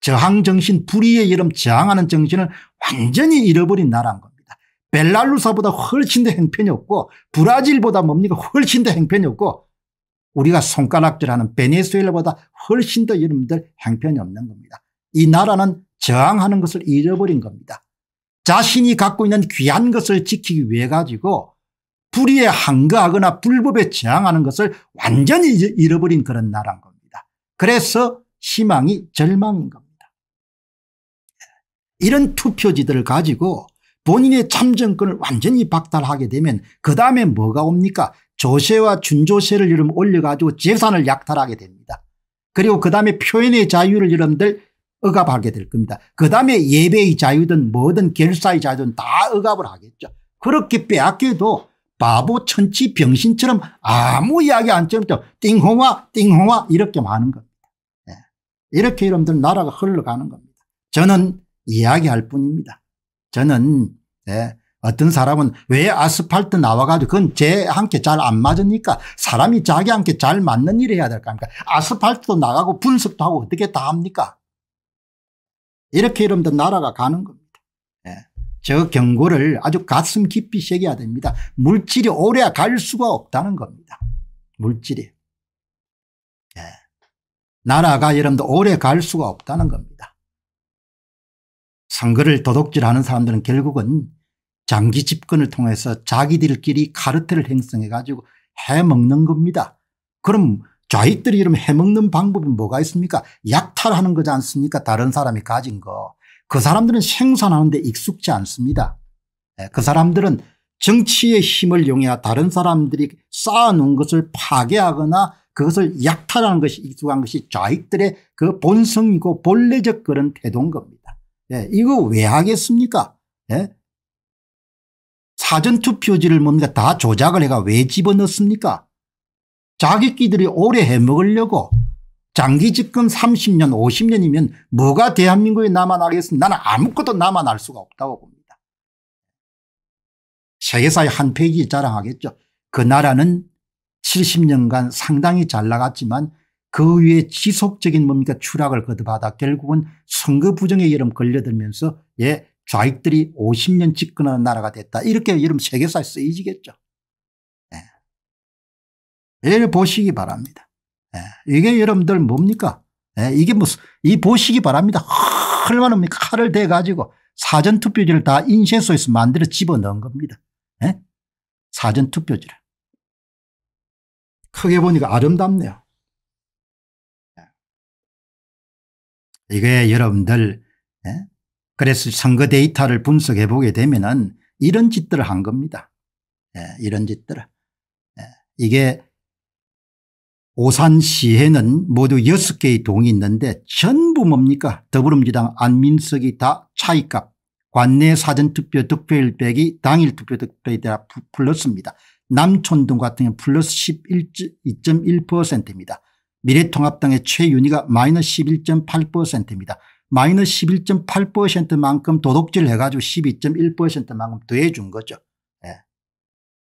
저항정신 불의의 이름 저항하는 정신을 완전히 잃어버린 나라인 겁니다. 벨라루사보다 훨씬 더 행편이 없고 브라질보다 뭡니까 훨씬 더 행편이 없고 우리가 손가락질하는 베네수엘라보다 훨씬 더 여러분들 행편이 없는 겁니다. 이 나라는 저항하는 것을 잃어버린 겁니다. 자신이 갖고 있는 귀한 것을 지키기 위해 가지고 불의에 항거하거나 불법에 저항하는 것을 완전히 잃어버린 그런 나라인 겁니다. 그래서 희망이 절망인 겁니다. 이런 투표지들을 가지고 본인의 참정권을 완전히 박탈하게 되면 그 다음에 뭐가 옵니까 조세와 준조세를 여러 올려가지고 재산을 약탈하게 됩니다. 그리고 그 다음에 표현의 자유를 여러분들 억압하게 될 겁니다. 그 다음에 예배의 자유든 뭐든 결사의 자유든 다 억압을 하겠죠. 그렇게 빼앗겨도 바보 천치 병신처럼 아무 이야기 안 처럼죠. 그러니까 띵홍화띵홍화 이렇게 많은 겁니다. 네. 이렇게 여러분들 나라가 흘러가는 겁니다. 저는 이야기할 뿐입니다. 저는 네. 어떤 사람은 왜 아스팔트 나와가지고 그건 제한테잘 안 맞으니까 사람이 자기 한테잘 맞는 일을 해야 될 거 아닙니까 아스팔트도 나가고 분석도 하고 어떻게 다 합니까 이렇게 이러면 나라가 가는 겁니다. 예. 저 경고를 아주 가슴 깊이 새겨야 됩니다. 물질이 오래 갈 수가 없다는 겁니다. 물질이. 예. 나라가 여러분들 오래 갈 수가 없다는 겁니다. 선거를 도둑질하는 사람들은 결국은 장기 집권을 통해서 자기들끼리 카르텔을 형성해 가지고 해먹는 겁니다. 그럼 좌익들이 이러면 해먹는 방법이 뭐가 있습니까 약탈하는 거지 않습니까 다른 사람이 가진 거. 그 사람들은 생산하는 데 익숙지 않습니다. 네, 그 사람들은 정치의 힘을 이용해 다른 사람들이 쌓아놓은 것을 파괴하거나 그것을 약탈하는 것이 익숙한 것이 좌익들의 그 본성이고 본래적 그런 태도인 겁니다. 예, 이거 왜 하겠습니까? 예? 사전투표지를 뭡니까 다 조작을 해가 왜 집어넣습니까? 자기끼들이 오래 해먹으려고 장기 집권 30년 50년이면 뭐가 대한민국에 남아나겠습니까 나는 아무것도 남아날 수가 없다고 봅니다. 세계사의 한 페이지 자랑하겠죠. 그 나라는 70년간 상당히 잘 나갔지만 그 위에 지속적인 뭡니까 추락을 거듭하다 결국은 선거 부정의 여름 걸려들면서 예 좌익들이 50년 집권하는 나라가 됐다 이렇게 여름 세계사에 쓰이지겠죠. 이를 예, 보시기 바랍니다. 예. 이게 여러분들 뭡니까? 예. 이게 무슨 이 보시기 바랍니다. 얼마나 니까 칼을 대 가지고 사전투표지를 다 인쇄소에서 만들어 집어넣은 겁니다. 예? 사전투표지를. 크게 보니까 아름답네요. 예. 이게 여러분들 예? 그래서 선거 데이터를 분석해 보게 되면 은 이런 짓들을 한 겁니다. 예, 이런 짓들을. 예, 이게 오산시에는 모두 6개의 동이 있는데 전부 뭡니까 더불어민주당 안민석이 다 차이값 관내 사전투표 득표일 빼기 당일 투표 득표에 따라 플러스입니다. 남촌 등 같은 경우 는 플러스 12.1%입니다. 미래통합당의 최윤희가 마이너스 11.8%입니다. 마이너스 11.8%만큼 도덕질 해가지고 12.1%만큼 더해준 거죠. 예.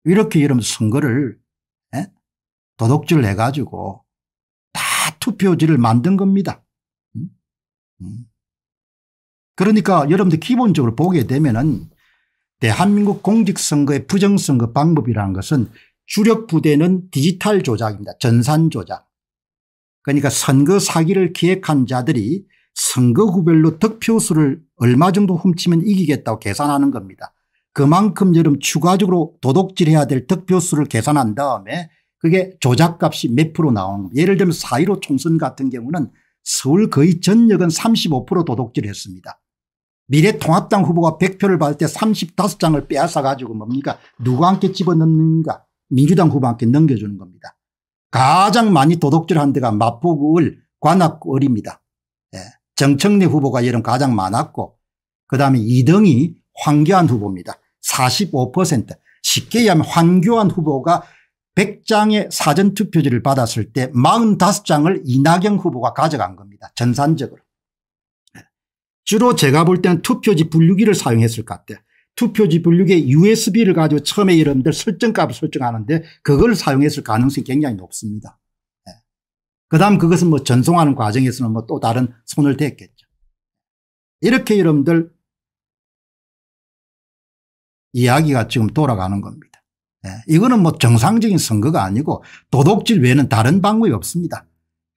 이렇게 여러분 선거를 도덕질을 해가지고 다 투표지를 만든 겁니다. 음? 음. 그러니까 여러분들 기본적으로 보게 되면은 대한민국 공직선거의 부정선거 방법이라는 것은 주력 부대는 디지털 조작입니다. 전산 조작. 그러니까 선거 사기를 기획한 자들이 선거구별로 득표수를 얼마 정도 훔치면 이기겠다고 계산하는 겁니다. 그만큼 여름 추가적으로 도덕질해야될 득표수를 계산한 다음에 그게 조작값이 몇 프로 나오는 예를 들면 4.15 총선 같은 경우는 서울 거의 전역은 35% 도둑질 했습니다. 미래통합당 후보가 100표를 받을 때 35장을 빼앗아 가지고 뭡니까 누구 함께 집어넣는가 민주당 후보한테 넘겨주는 겁니다. 가장 많이 도둑질한 데가 마포구 을 관악구 을입니다. 예. 정청래 후보가 여름 가장 많았고 그다음에 2등이 황교안 후보입니다. 45% 쉽게 얘기하면 황교안 후보가 100장의 사전투표지를 받았을 때 45장을 이낙연 후보가 가져간 겁니다. 전산적으로. 네. 주로 제가 볼 때는 투표지 분류기를 사용했을 것 같아요. 투표지 분류기에 usb를 가지고 처음에 여러분들 설정값을 설정하는데 그걸 사용했을 가능성이 굉장히 높습니다. 네. 그 다음 그것은 뭐 전송하는 과정에서는 뭐 또 다른 손을 댔겠죠. 이렇게 여러분들 이야기가 지금 돌아가는 겁니다. 예, 이거는 뭐 정상적인 선거가 아니고 도덕질 외에는 다른 방법이 없습니다.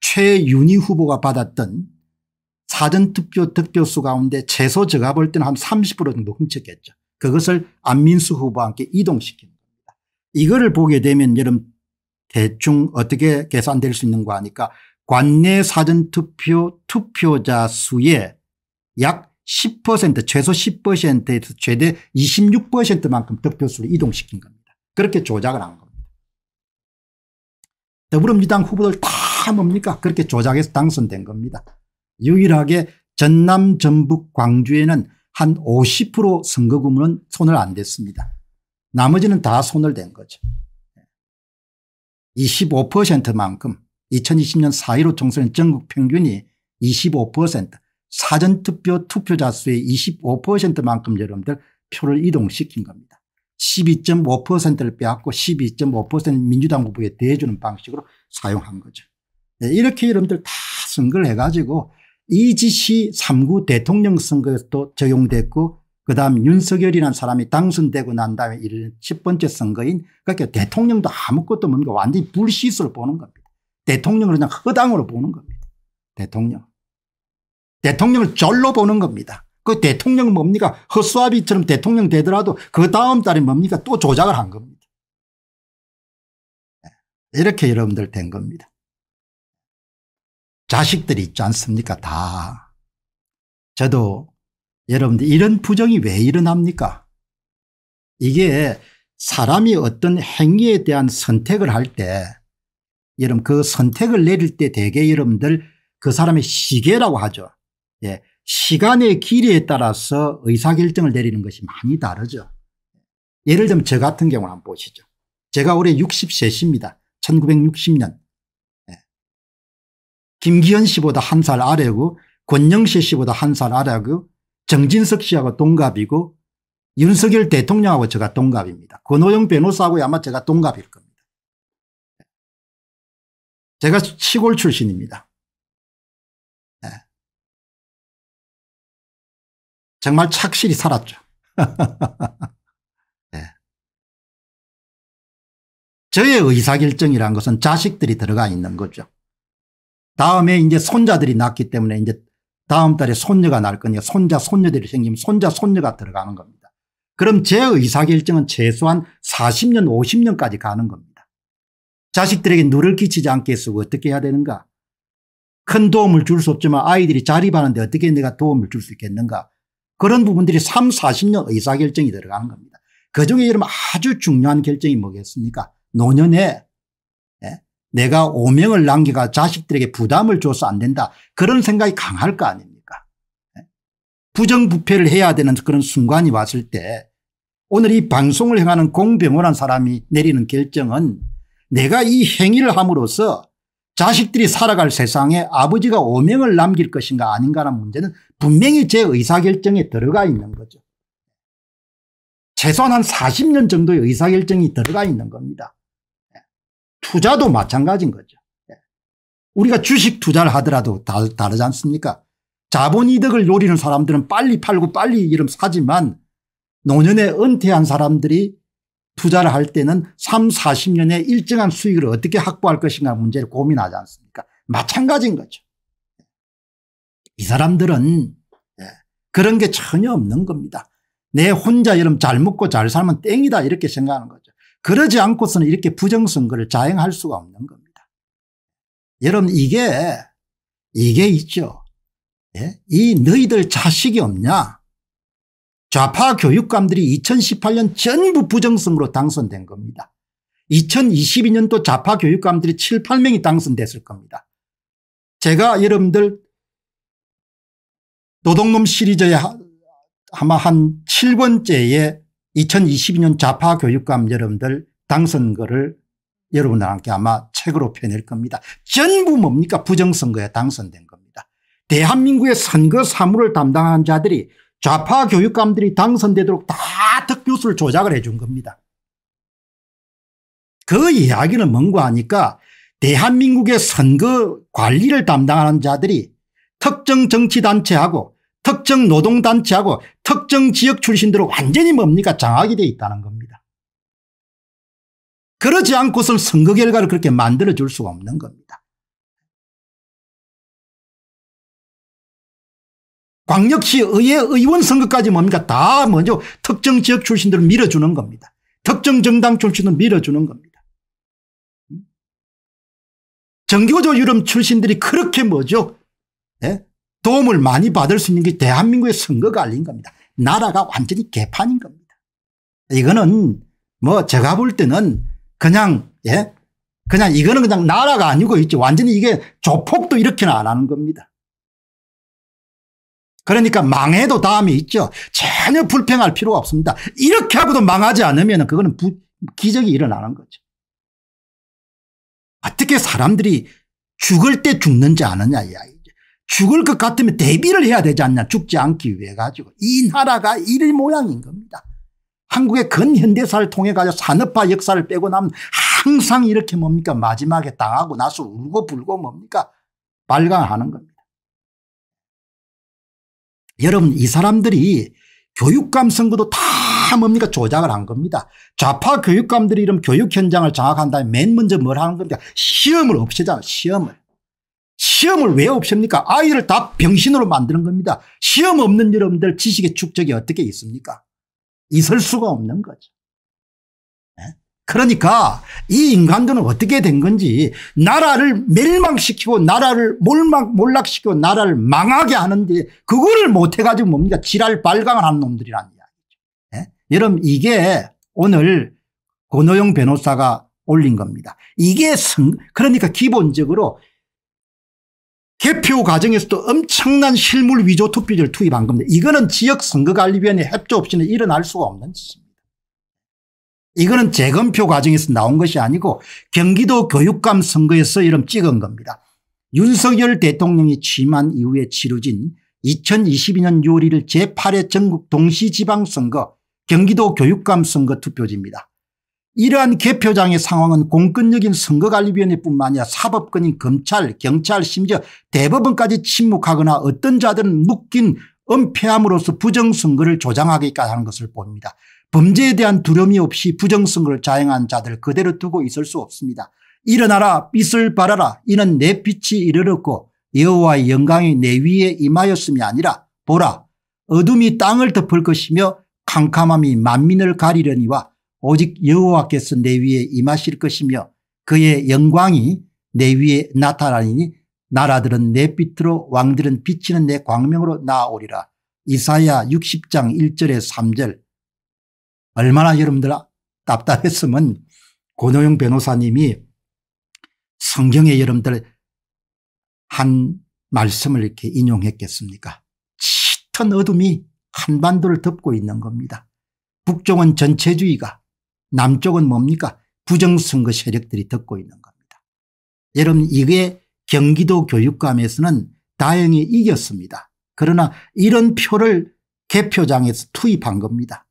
최윤희 후보가 받았던 사전투표 득표수 가운데 최소 제가 볼 때는 한 30% 정도 훔쳤겠죠. 그것을 안민수 후보와 함께 이동시키 겁니다. 이거를 보게 되면 여러분 대충 어떻게 계산될 수 있는가 하니까 관내 사전투표 투표자 수의 약 10% 최소 10%에서 최대 26%만큼 득표수를 이동시킨 겁니다. 그렇게 조작을 한 겁니다. 더불어민주당 후보들 다 뭡니까? 그렇게 조작해서 당선된 겁니다. 유일하게 전남, 전북, 광주에는 한 50% 선거구문은 손을 안 댔습니다. 나머지는 다 손을 댄 거죠. 25%만큼 2020년 4.15 총선 전국 평균이 25% 사전투표 투표자 수의 25%만큼 여러분들 표를 이동시킨 겁니다. 12.5%를 빼앗고 12.5% 민주당 후보에 대해주는 방식으로 사용한 거죠. 네, 이렇게 여러분들 다 선거를 해가지고 이지시 3구 대통령 선거에도 서 적용됐고 그다음 윤석열이라는 사람이 당선되고 난 다음에 이르는 첫 번째 선거인 그러니까 대통령도 아무것도 없는 거 완전히 불시스로 보는 겁니다. 대통령을 그냥 허당으로 보는 겁니다. 대통령. 대통령을 졸로 보는 겁니다. 그 대통령은 뭡니까 허수아비처럼 대통령 되더라도 그 다음 달이 뭡니까 또 조작을 한 겁니다. 네. 이렇게 여러분들 된 겁니다. 자식들이 있지 않습니까 다. 저도 여러분들 이런 부정이 왜 일어납니까 이게 사람이 어떤 행위에 대한 선택을 할 때 여러분 그 선택을 내릴 때 대개 여러분들 그 사람의 시계라고 하죠. 예. 시간의 길이에 따라서 의사결정을 내리는 것이 많이 다르죠. 예를 들면 저 같은 경우를 한번 보시죠. 제가 올해 63입니다. 1960년. 예. 김기현 씨보다 한 살 아래고 권영세 씨보다 한 살 아래고 정진석 씨하고 동갑이고 윤석열 대통령하고 제가 동갑입니다. 권오영 변호사하고 아마 제가 동갑일 겁니다. 제가 시골 출신입니다. 정말 착실히 살았죠. 네. 저의 의사결정이란 것은 자식들이 들어가 있는 거죠. 다음에 이제 손자들이 낳기 때문에 이제 다음 달에 손녀가 날 거니까 손자 손녀들이 생기면 손자 손녀가 들어가는 겁니다. 그럼 제 의사결정은 최소한 40년 50년까지 가는 겁니다. 자식들에게 누를 끼치지 않게 쓰고 어떻게 해야 되는가 큰 도움을 줄 수 없지만 아이들이 자립하는데 어떻게 내가 도움을 줄 수 있겠는가 그런 부분들이 3, 40년 의사결정이 들어가는 겁니다. 그중에 여러분 아주 중요한 결정이 뭐겠습니까 노년에 예? 내가 오명을 남기가 자식들에게 부담을 줘서 안 된다 그런 생각이 강할 거 아닙니까 예? 부정부패를 해야 되는 그런 순간이 왔을 때 오늘 이 방송을 행하는 공병호한 사람이 내리는 결정은 내가 이 행위를 함으로써 자식들이 살아갈 세상에 아버지가 오명을 남길 것인가 아닌가라는 문제는 분명히 제 의사결정에 들어가 있는 거죠. 최소한 한 40년 정도의 의사결정이 들어가 있는 겁니다. 예. 투자도 마찬가지인 거죠. 예. 우리가 주식 투자를 하더라도 다, 다르지 않습니까 자본 이득을 노리는 사람들은 빨리 팔고 빨리 이름 사지만 노년에 은퇴한 사람들이 투자를 할 때는 3, 40년의 일정한 수익을 어떻게 확보할 것인가 문제를 고민하지 않습니까? 마찬가지인 거죠. 이 사람들은 예, 그런 게 전혀 없는 겁니다. 내 혼자 이름 잘 먹고 잘 살면 땡이다 이렇게 생각하는 거죠. 그러지 않고서는 이렇게 부정선거를 자행할 수가 없는 겁니다. 여러분 이게 이게 있죠. 예? 이 너희들 자식이 없냐 좌파 교육감들이 2018년 전부 부정성으로 당선된 겁니다. 2022년도 좌파 교육감들이 7, 8명이 당선됐을 겁니다. 제가 여러분들 노동놈 시리즈에 아마 한 7번째에 2022년 좌파 교육감 여러분들 당선거를 여러분들한테 아마 책으로 펴낼 겁니다. 전부 뭡니까 부정선거에 당선된 겁니다. 대한민국의 선거 사무를 담당한 자들이 좌파 교육감들이 당선되도록 다특교수를 조작을 해준 겁니다. 그 이야기는 뭔가 하니까 대한민국의 선거 관리를 담당하는 자들이 특정 정치단체하고 특정 노동단체하고 특정 지역 출신들을 완전히 뭡니까 장악이 되어 있다는 겁니다. 그러지 않고선 선거 결과를 그렇게 만들어줄 수가 없는 겁니다. 광역시 의회 의원 선거까지 뭡니까 다 먼저 특정 지역 출신들을 밀어주는 겁니다. 특정 정당 출신을 밀어주는 겁니다. 음? 정교조 유럽 출신들이 그렇게 뭐죠 네? 도움을 많이 받을 수 있는 게 대한민국의 선거가 아닌 겁니다. 나라가 완전히 개판인 겁니다. 이거는 뭐 제가 볼 때는 그냥 예 그냥 이거는 그냥 나라가 아니고 있죠. 완전히 이게 조폭도 이렇게는 안 하는 겁니다. 그러니까 망해도 다음이 있죠. 전혀 불평할 필요가 없습니다. 이렇게 하고도 망하지 않으면 그거는 부, 기적이 일어나는 거죠. 어떻게 사람들이 죽을 때 죽는지 아느냐 이 아이죠. 죽을 것 같으면 대비를 해야 되지 않냐 죽지 않기 위해 가지고 이 나라가 이런 모양인 겁니다. 한국의 근현대사를 통해 가지고 산업화 역사를 빼고 나면 항상 이렇게 뭡니까 마지막에 당하고 나서 울고 불고 뭡니까 발광하는 겁니다. 여러분 이 사람들이 교육감 선거도 다 뭡니까 조작을 한 겁니다. 좌파 교육감들이 이런 교육 현장을 장악한다면 맨 먼저 뭘 하는 겁니까 시험을 없애잖아 시험을. 시험을 왜 없앱니까 아이를 다 병신으로 만드는 겁니다. 시험 없는 여러분들 지식의 축적이 어떻게 있습니까 있을 수가 없는 거죠. 그러니까 이 인간들은 어떻게 된 건지 나라를 멸망시키고 나라를 몰락, 몰락시키고 나라를 망하게 하는데 그거를 못해가지고 뭡니까 지랄 발광을 하는 놈들이란 이야기죠. 네? 여러분 이게 오늘 권호영 변호사가 올린 겁니다. 이게 성, 그러니까 기본적으로 개표 과정에서도 엄청난 실물 위조 투표지를 투입한 겁니다. 이거는 지역선거관리위원회 협조 없이는 일어날 수가 없는 짓입니다. 이거는 재검표 과정에서 나온 것이 아니고 경기도 교육감 선거에서 이름 찍은 겁니다. 윤석열 대통령이 취임한 이후에 치루진 2022년 6월 1일 제8회 전국 동시지방선거 경기도 교육감 선거 투표지입니다. 이러한 개표장의 상황은 공권력인 선거관리위원회뿐만 아니라 사법권인 검찰 경찰 심지어 대법원까지 침묵하거나 어떤 자들은 묶인 은폐함으로써 부정선거를 조장하기까지 하는 것을 봅니다. 범죄에 대한 두려움이 없이 부정성을 자행한 자들 그대로 두고 있을 수 없습니다. 일어나라 빛을 발하라 이는 내 빛이 이르렀고 여호와의 영광이 내 위에 임하였음이 아니라 보라 어둠이 땅을 덮을 것이며 캄캄함이 만민을 가리려니와 오직 여호와께서 내 위에 임하실 것이며 그의 영광이 내 위에 나타나니 나라들은 내 빛으로 왕들은 비치는 내 광명으로 나오리라 이사야 60장 1절에 3절 얼마나 여러분들 답답했으면 고노영 변호사님이 성경에 여러분들 한 말씀을 이렇게 인용했겠습니까 짙은 어둠이 한반도를 덮고 있는 겁니다. 북쪽은 전체주의가 남쪽은 뭡니까 부정선거 세력들이 덮고 있는 겁니다. 여러분 이게 경기도 교육감에서는 다행히 이겼습니다. 그러나 이런 표를 개표장에서 투입한 겁니다.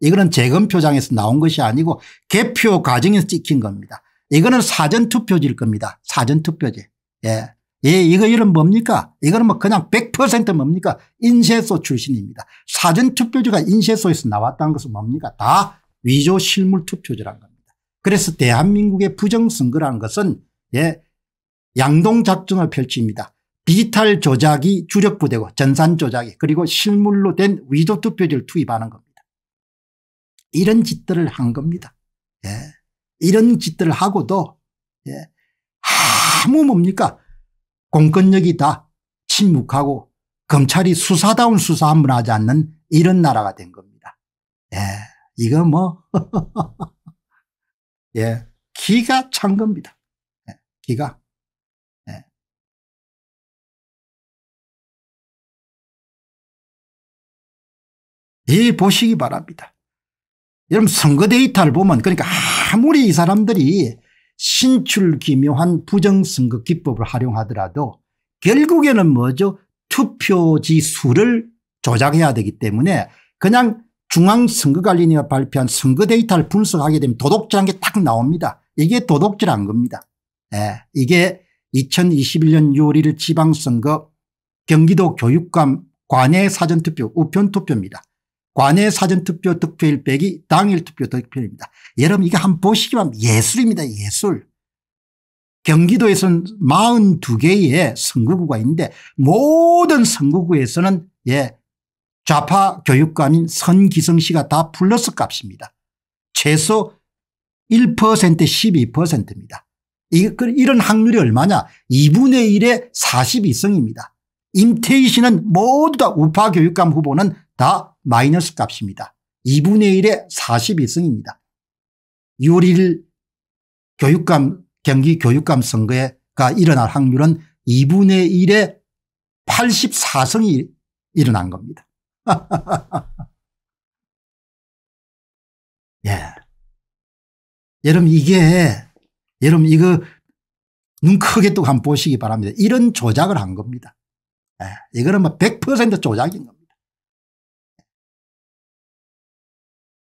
이거는 재검표장에서 나온 것이 아니고 개표 과정에서 찍힌 겁니다. 이거는 사전투표지일 겁니다. 사전투표지 예. 예, 이거 이름 뭡니까? 이거는 뭐 그냥 100% 뭡니까? 인쇄소 출신입니다. 사전투표지가 인쇄소에서 나왔다는 것은 뭡니까? 다 위조 실물 투표지란 겁니다. 그래서 대한민국의 부정선거란 것은 예, 양동작전을 펼칩니다. 디지털 조작이 주력부되고 전산 조작이 그리고 실물로 된 위조 투표지를 투입하는 겁니다. 이런 짓들을 한 겁니다. 예. 이런 짓들을 하고도 예. 아무 뭡니까 공권력이 다 침묵하고 검찰이 수사다운 수사 한 번 하지 않는 이런 나라가 된 겁니다. 예. 이거 뭐 예. 기가 찬 겁니다. 예. 기가. 예, 보시기 바랍니다. 여러분 선거 데이터를 보면 그러니까 아무리 이 사람들이 신출기묘한 부정선거 기법을 활용하더라도 결국에는 뭐죠 투표지 수를 조작해야 되기 때문에 그냥 중앙선거관리위가 발표한 선거 데이터를 분석하게 되면 도덕질한 게 딱 나옵니다. 이게 도덕질한 겁니다. 예, 이게 2021년 6월 1일 지방선거 경기도 교육감 관내 사전투표 우편투표입니다. 관외 사전투표 득표일 빼기 당일 투표 득표입니다. 여러분 이거 한번 보시기만 예술입니다. 예술. 경기도에서는 42개의 선거구가 있는데 모든 선거구에서는 예 좌파 교육감인 선기성 씨가 다 플러스 값입니다. 최소 1% 12%입니다. 그, 이런 확률이 얼마냐 2분의 1에 42성입니다. 임태희 씨는 모두 다 우파 교육감 후보는 다 마이너스 값입니다. 2분의 1의 42승입니다. 6월 1일 교육감 경기 교육감 선거가 일어날 확률은 2분의 1의 84승이 일어난 겁니다. 예. 여러분 이게 여러분 이거 눈 크게 또 한 번 보시기 바랍니다. 이런 조작을 한 겁니다. 예. 이거는 뭐 100% 조작인 겁니다.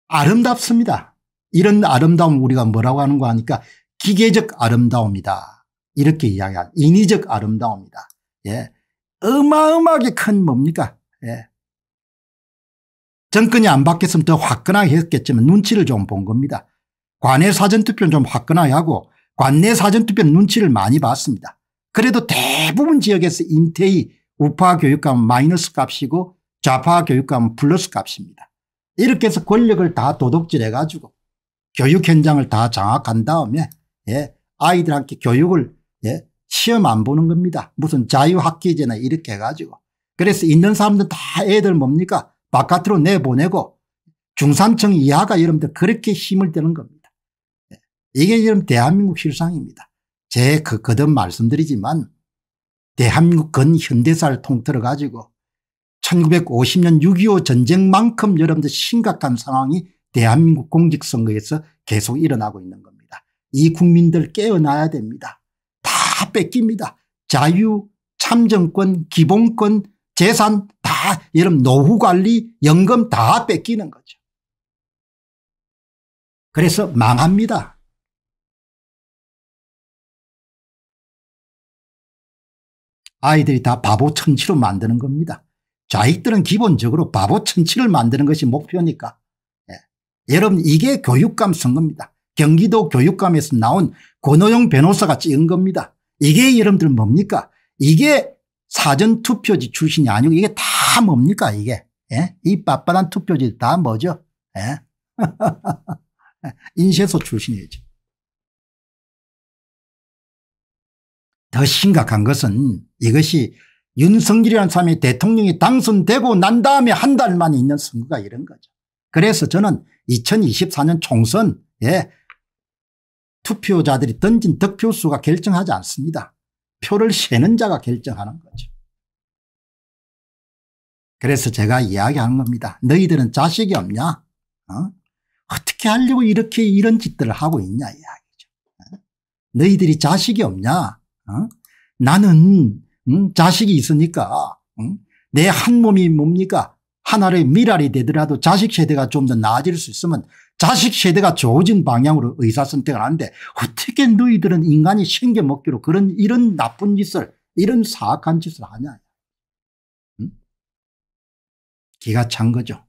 아름답습니다. 이런 아름다움 우리가 뭐라고 하는 거 하니까 기계적 아름다움이다. 이렇게 이야기한 인위적 아름다움이다. 예. 어마어마하게 큰 뭡니까? 예. 정권이 안 바뀌었으면 더 화끈하게 했겠지만 눈치를 좀 본 겁니다. 관내 사전투표는 좀 화끈하게 하고 관내 사전투표는 눈치를 많이 봤습니다. 그래도 대부분 지역에서 인태의 우파 교육감 마이너스 값이고 좌파 교육감 플러스 값입니다. 이렇게 해서 권력을 다 도둑질해 가지고 교육 현장을 다 장악한 다음에 예, 아이들한테 교육을 예, 시험 안 보는 겁니다. 무슨 자유학기제나 이렇게 해가지고. 그래서 있는 사람들 다 애들 뭡니까 바깥으로 내보내고 중산층 이하가 여러분들 그렇게 힘을 대는 겁니다. 예. 이게 여러 대한민국 실상입니다. 제그 거듭 말씀드리지만 대한민국 근현대사를 통틀어 가지고 1950년 6.25 전쟁만큼 여러분들 심각한 상황이 대한민국 공직선거에서 계속 일어나고 있는 겁니다. 이 국민들 깨어나야 됩니다. 다 뺏깁니다. 자유, 참정권, 기본권, 재산 다 여러분 노후관리, 연금 다 뺏기는 거죠. 그래서 망합니다. 아이들이 다 바보 천치로 만드는 겁니다. 자익들은 기본적으로 바보 천치를 만드는 것이 목표니까. 예. 여러분 이게 교육감 선거입니다. 경기도 교육감에서 나온 권오영 변호사가 찍은 겁니다. 이게 여러분들 뭡니까? 이게 사전투표지 출신이 아니고 이게 다 뭡니까 이게? 예? 이 빠빠한 투표지 다 뭐죠? 예? 인쇄소 출신이죠. 더 심각한 것은 이것이 윤석열이라는 사람이 대통령이 당선되고 난 다음에 한 달 만에 있는 선거가 이런 거죠. 그래서 저는 2024년 총선에 투표자들이 던진 득표수가 결정하지 않습니다. 표를 세는 자가 결정하는 거죠. 그래서 제가 이야기하는 겁니다. 너희들은 자식이 없냐? 어? 떻게 하려고 이렇게 이런 짓들을 하고 있냐 이야기죠. 어? 너희들이 자식이 없냐? 어? 나는 음? 자식이 있으니까 음? 내한 몸이 뭡니까 하나의 미랄이 되더라도 자식 세대가 좀 더 나아질 수 있으면 자식 세대가 좋아진 방향으로 의사 선택을 하는데 어떻게 너희들은 인간이 챙겨먹기로 그런 이런 나쁜 짓을 이런 사악한 짓을 하냐 음? 기가 찬 거죠.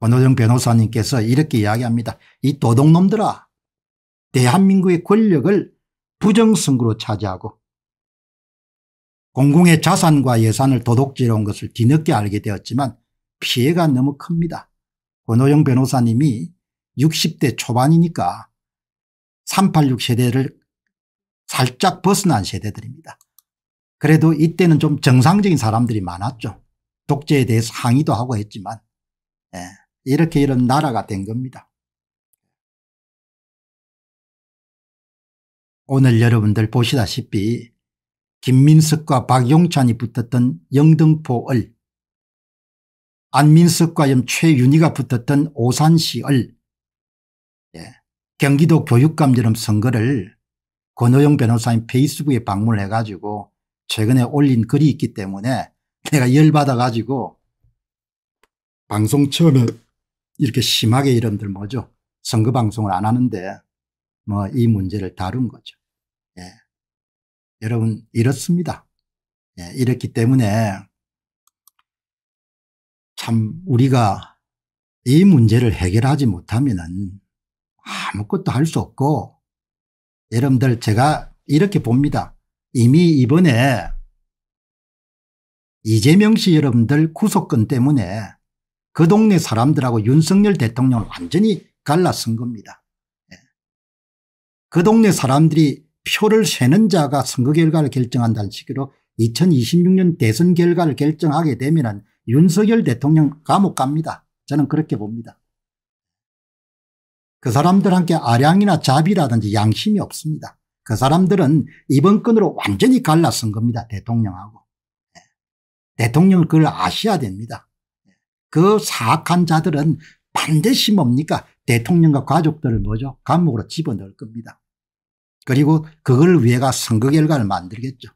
권호정 변호사님께서 이렇게 이야기합니다. 이 도둑놈들아 대한민국의 권력을 부정승거로 차지하고 공공의 자산과 예산을 도둑질한 것을 뒤늦게 알게 되었지만 피해가 너무 큽니다. 권호영 변호사님이 60대 초반이니까 386 세대를 살짝 벗어난 세대들입니다. 그래도 이때는 좀 정상적인 사람들이 많았죠. 독재에 대해서 항의도 하고 했지만 예, 이렇게 이런 나라가 된 겁니다. 오늘 여러분들 보시다시피 김민석과 박용찬이 붙었던 영등포을 안민석과 염 최윤희가 붙었던 오산시을 예. 경기도 교육감 여름 선거를 권호영 변호사인 페이스북에 방문해 가지고 최근에 올린 글이 있기 때문에 내가 열받아 가지고 방송 처음에 이렇게 심하게 이름들 뭐죠 선거 방송을 안 하는데 뭐이 문제를 다룬 거죠. 예. 여러분 이렇습니다. 예, 이렇기 때문에 참 우리가 이 문제를 해결하지 못하면 아무것도 할 수 없고 여러분들 제가 이렇게 봅니다. 이미 이번에 이재명 씨 여러분들 구속권 때문에 그 동네 사람들하고 윤석열 대통령 을 완전히 갈라쓴 겁니다. 그 동네 사람들이 표를 세는 자가 선거 결과를 결정한다는 식으로 2026년 대선 결과를 결정하게 되면 윤석열 대통령 감옥 갑니다. 저는 그렇게 봅니다. 그 사람들한테 아량이나 자비라든지 양심이 없습니다. 그 사람들은 이번 건으로 완전히 갈라선 겁니다. 대통령하고. 예. 대통령은 그걸 아셔야 됩니다. 예. 그 사악한 자들은 반드시 뭡니까 대통령과 가족들을 뭐죠 감옥으로 집어넣을 겁니다. 그리고 그걸 위해가 선거 결과를 만들겠죠.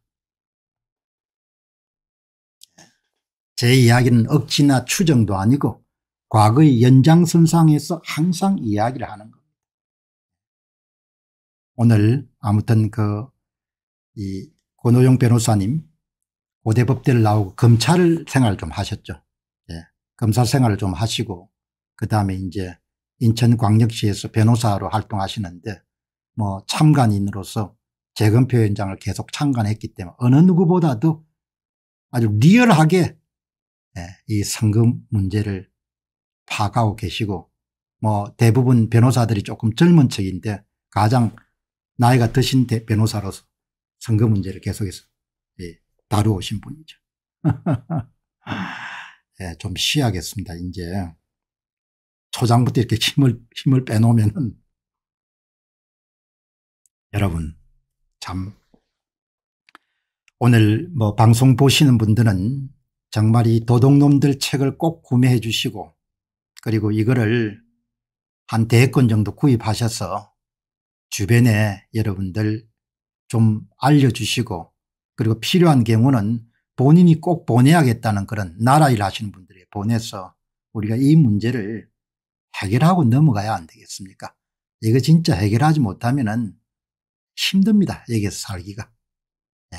제 이야기는 억지나 추정도 아니고 과거의 연장선상에서 항상 이야기를 하는 겁니다. 오늘 아무튼 그이 권호용 변호사님 고대법대를 나오고 검찰 생활 좀 하셨죠. 예. 검사 생활을 좀 하시고 그 다음에 이제 인천광역시에서 변호사로 활동하시는데 뭐 참관인으로서 재검표 현장을 계속 참관했기 때문에 어느 누구보다도 아주 리얼하게 예, 이 선거 문제를 파악하고 계시고 뭐 대부분 변호사들이 조금 젊은 척인데 가장 나이가 드신 대 변호사로서 선거 문제를 계속해서 예, 다루오신 분이죠. 예, 좀 쉬야겠습니다. 이제 초장부터 이렇게 힘을 힘을 빼놓으면은 여러분, 참, 오늘 뭐 방송 보시는 분들은 정말 이 도둑놈들 책을 꼭 구매해 주시고 그리고 이거를 한 대권 정도 구입하셔서 주변에 여러분들 좀 알려주시고 그리고 필요한 경우는 본인이 꼭 보내야겠다는 그런 나라 일 하시는 분들에 보내서 우리가 이 문제를 해결하고 넘어가야 안 되겠습니까? 이거 진짜 해결하지 못하면은 힘듭니다. 여기서 에 살기가. 네.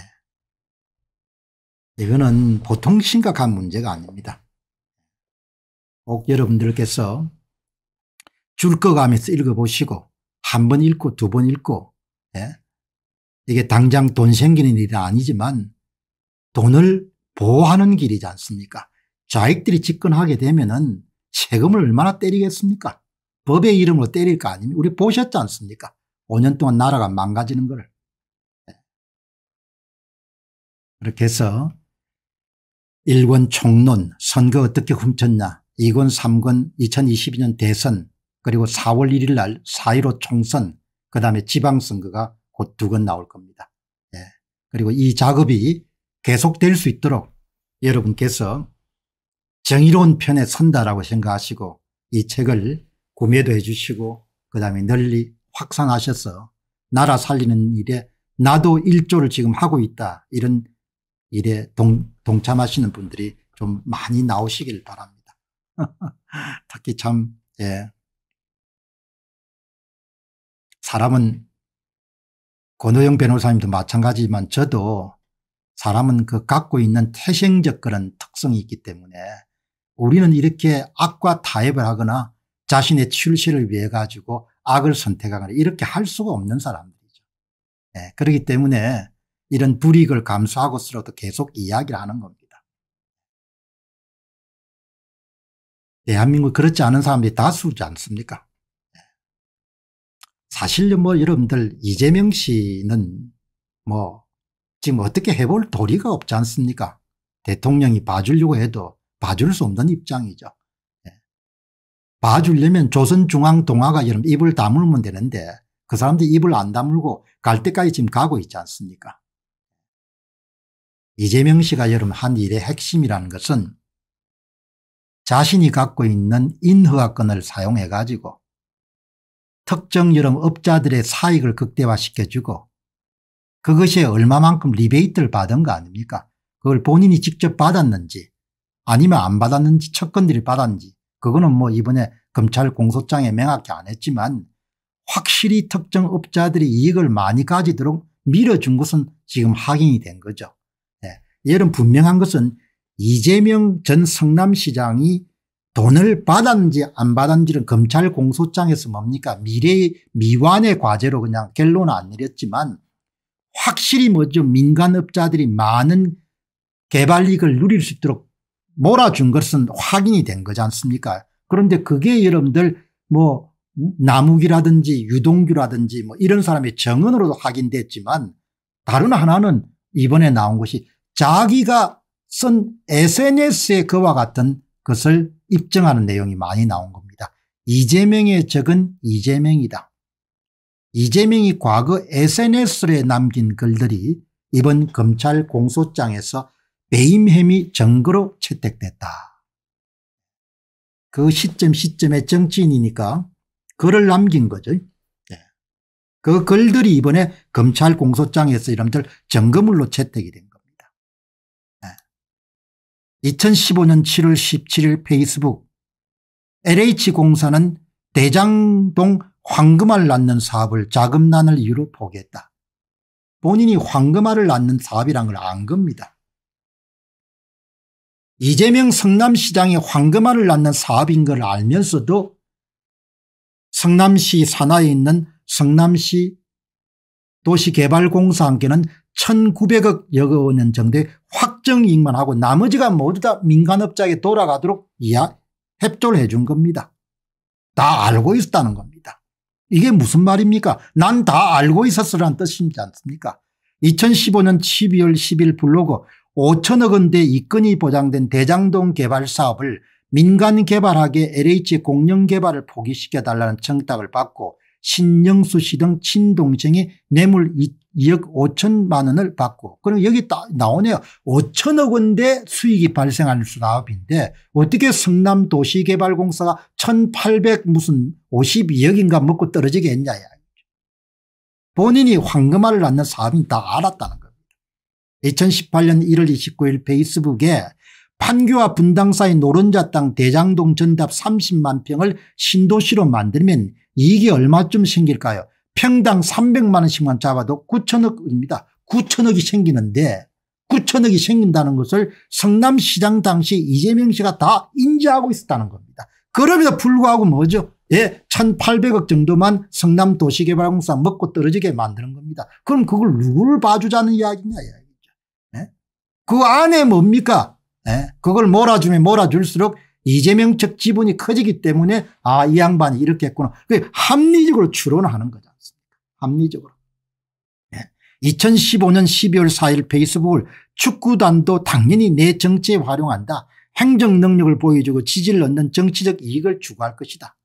이거는 보통 심각한 문제가 아닙니다. 꼭 여러분들께서 줄거가면서 읽어보시고 한 번 읽고 두 번 읽고 네. 이게 당장 돈 생기는 일이 아니지만 돈을 보호하는 길이지 않습니까 좌익들이 집권하게 되면 은 세금을 얼마나 때리겠습니까 법의 이름으로 때릴 거 아닙니까 우리 보셨지 않습니까 5년 동안 나라가 망가지는 걸. 예. 그렇게 해서 1권 총론 선거 어떻게 훔쳤냐 2권 3권 2022년 대선 그리고 4월 1일 날 4.15 총선 그 다음에 지방선거가 곧 두 권 나올 겁니다. 예. 그리고 이 작업이 계속될 수 있도록 여러분께서 정의로운 편에 선다라고 생각하시고 이 책을 구매도 해 주시고 그 다음에 널리 확산하셔서 나라 살리는 일에 나도 일조를 지금 하고 있다 이런 일에 동, 동참하시는 분들이 좀 많이 나오시길 바랍니다. 특히 참 예. 사람은 권호영 변호사님도 마찬가지지만 저도 사람은 그 갖고 있는 태생적 그런 특성이 있기 때문에 우리는 이렇게 악과 타협을 하거나 자신의 출시를 위해 가지고 악을 선택하거나 이렇게 할 수가 없는 사람들이죠. 네, 그렇기 때문에 이런 불이익을 감수하고서라도 계속 이야기를 하는 겁니다. 대한민국 그렇지 않은 사람들이 다수지 않습니까? 네. 사실 뭐 여러분들 이재명 씨는 뭐 지금 어떻게 해볼 도리가 없지 않습니까? 대통령이 봐주려고 해도 봐줄 수 없는 입장이죠. 봐주려면 조선중앙동화가 이런 입을 다물면 되는데 그 사람들이 입을 안 다물고 갈 때까지 지금 가고 있지 않습니까 이재명 씨가 여러분 한 일의 핵심이라는 것은 자신이 갖고 있는 인허가권을 사용해 가지고 특정 여름 업자들의 사익을 극대화시켜주고 그것이 얼마만큼 리베이트를 받은 거 아닙니까 그걸 본인이 직접 받았는지 아니면 안 받았는지 첫건들이 받았는지 그거는 뭐 이번에 검찰 공소장에 명확히 안 했지만 확실히 특정 업자들이 이익을 많이 가지도록 밀어준 것은 지금 확인이 된 거죠. 네. 이런 분명한 것은 이재명 전 성남시장이 돈을 받았는지 안 받았는지는 검찰 공소장에서 뭡니까 미래의 미완의 과제로 그냥 결론을안 내렸지만 확실히 뭐죠 민간업자들이 많은 개발 이익을 누릴 수 있도록 몰아준 것은 확인이 된 거지 않습니까 그런데 그게 여러분들 뭐 남욱이라든지 유동규라든지 뭐 이런 사람의 정언으로도 확인됐지만 다른 하나는 이번에 나온 것이 자기가 쓴 SNS에 그와 같은 것을 입증하는 내용이 많이 나온 겁니다. 이재명의 적은 이재명이다. 이재명이 과거 SNS에 남긴 글들이 이번 검찰 공소장에서 베임햄이정거로 채택됐다. 그 시점 시점의 정치인이니까 글을 남긴 거죠. 네. 그 글들이 이번에 검찰 공소장에서 이름들 정거물로 채택이 된 겁니다. 2015년 7월 17일 페이스북 LH공사는 대장동 황금알 낳는 사업을 자금난을 이유로 보겠다. 본인이 황금알을 낳는 사업이란 걸 안 겁니다. 이재명 성남시장이 황금알을 낳는 사업인 걸 알면서도 성남시 산하에 있는 성남시 도시개발공사 함께는 1900억 여거 원 정도의 확정이익만 하고 나머지가 모두 다 민간업자에게 돌아가도록 이야 협조를 해준 겁니다. 다 알고 있었다는 겁니다. 이게 무슨 말입니까 난 다 알고 있었으라는 뜻이지 않습니까 2015년 12월 10일 블로그 5천억 원대 이권이 보장된 대장동 개발 사업을 민간 개발하게 LH 공영 개발을 포기시켜 달라는 청탁을 받고 신영수 씨 등 친동생이 뇌물 2억 5천만 원을 받고 그럼 여기 따, 나오네요. 5천억 원대 수익이 발생할수나업인데 어떻게 성남 도시개발공사가 1800 무슨 52억인가 먹고 떨어지게 했냐. 본인이 황금알을 낳는 사업인 다 알았다는 거예요. 2018년 1월 29일 페이스북에 판교와 분당 사의 노른자 땅 대장동 전답 30만 평을 신도시로 만들면 이익이 얼마쯤 생길까요 평당 300만 원씩만 잡아도 9천억입니다. 9천억이 생기는데 9천억이 생긴다는 것을 성남시장 당시 이재명 씨가 다 인지하고 있었다는 겁니다. 그럼에도 불구하고 뭐죠 예, 1800억 정도만 성남도시개발공사 먹고 떨어지게 만드는 겁니다. 그럼 그걸 누구를 봐주자는 이야기냐 그 안에 뭡니까? 예? 그걸 몰아주면 몰아줄수록 이재명 측 지분이 커지기 때문에 아, 이 양반이 이렇게 했구나. 그 합리적으로 추론하는 거지 않습니까? 합리적으로. 예. 2015년 12월 4일 페이스북을 축구단도 당연히 내 정치에 활용한다. 행정 능력을 보여주고 지지를 얻는 정치적 이익을 추구할 것이다.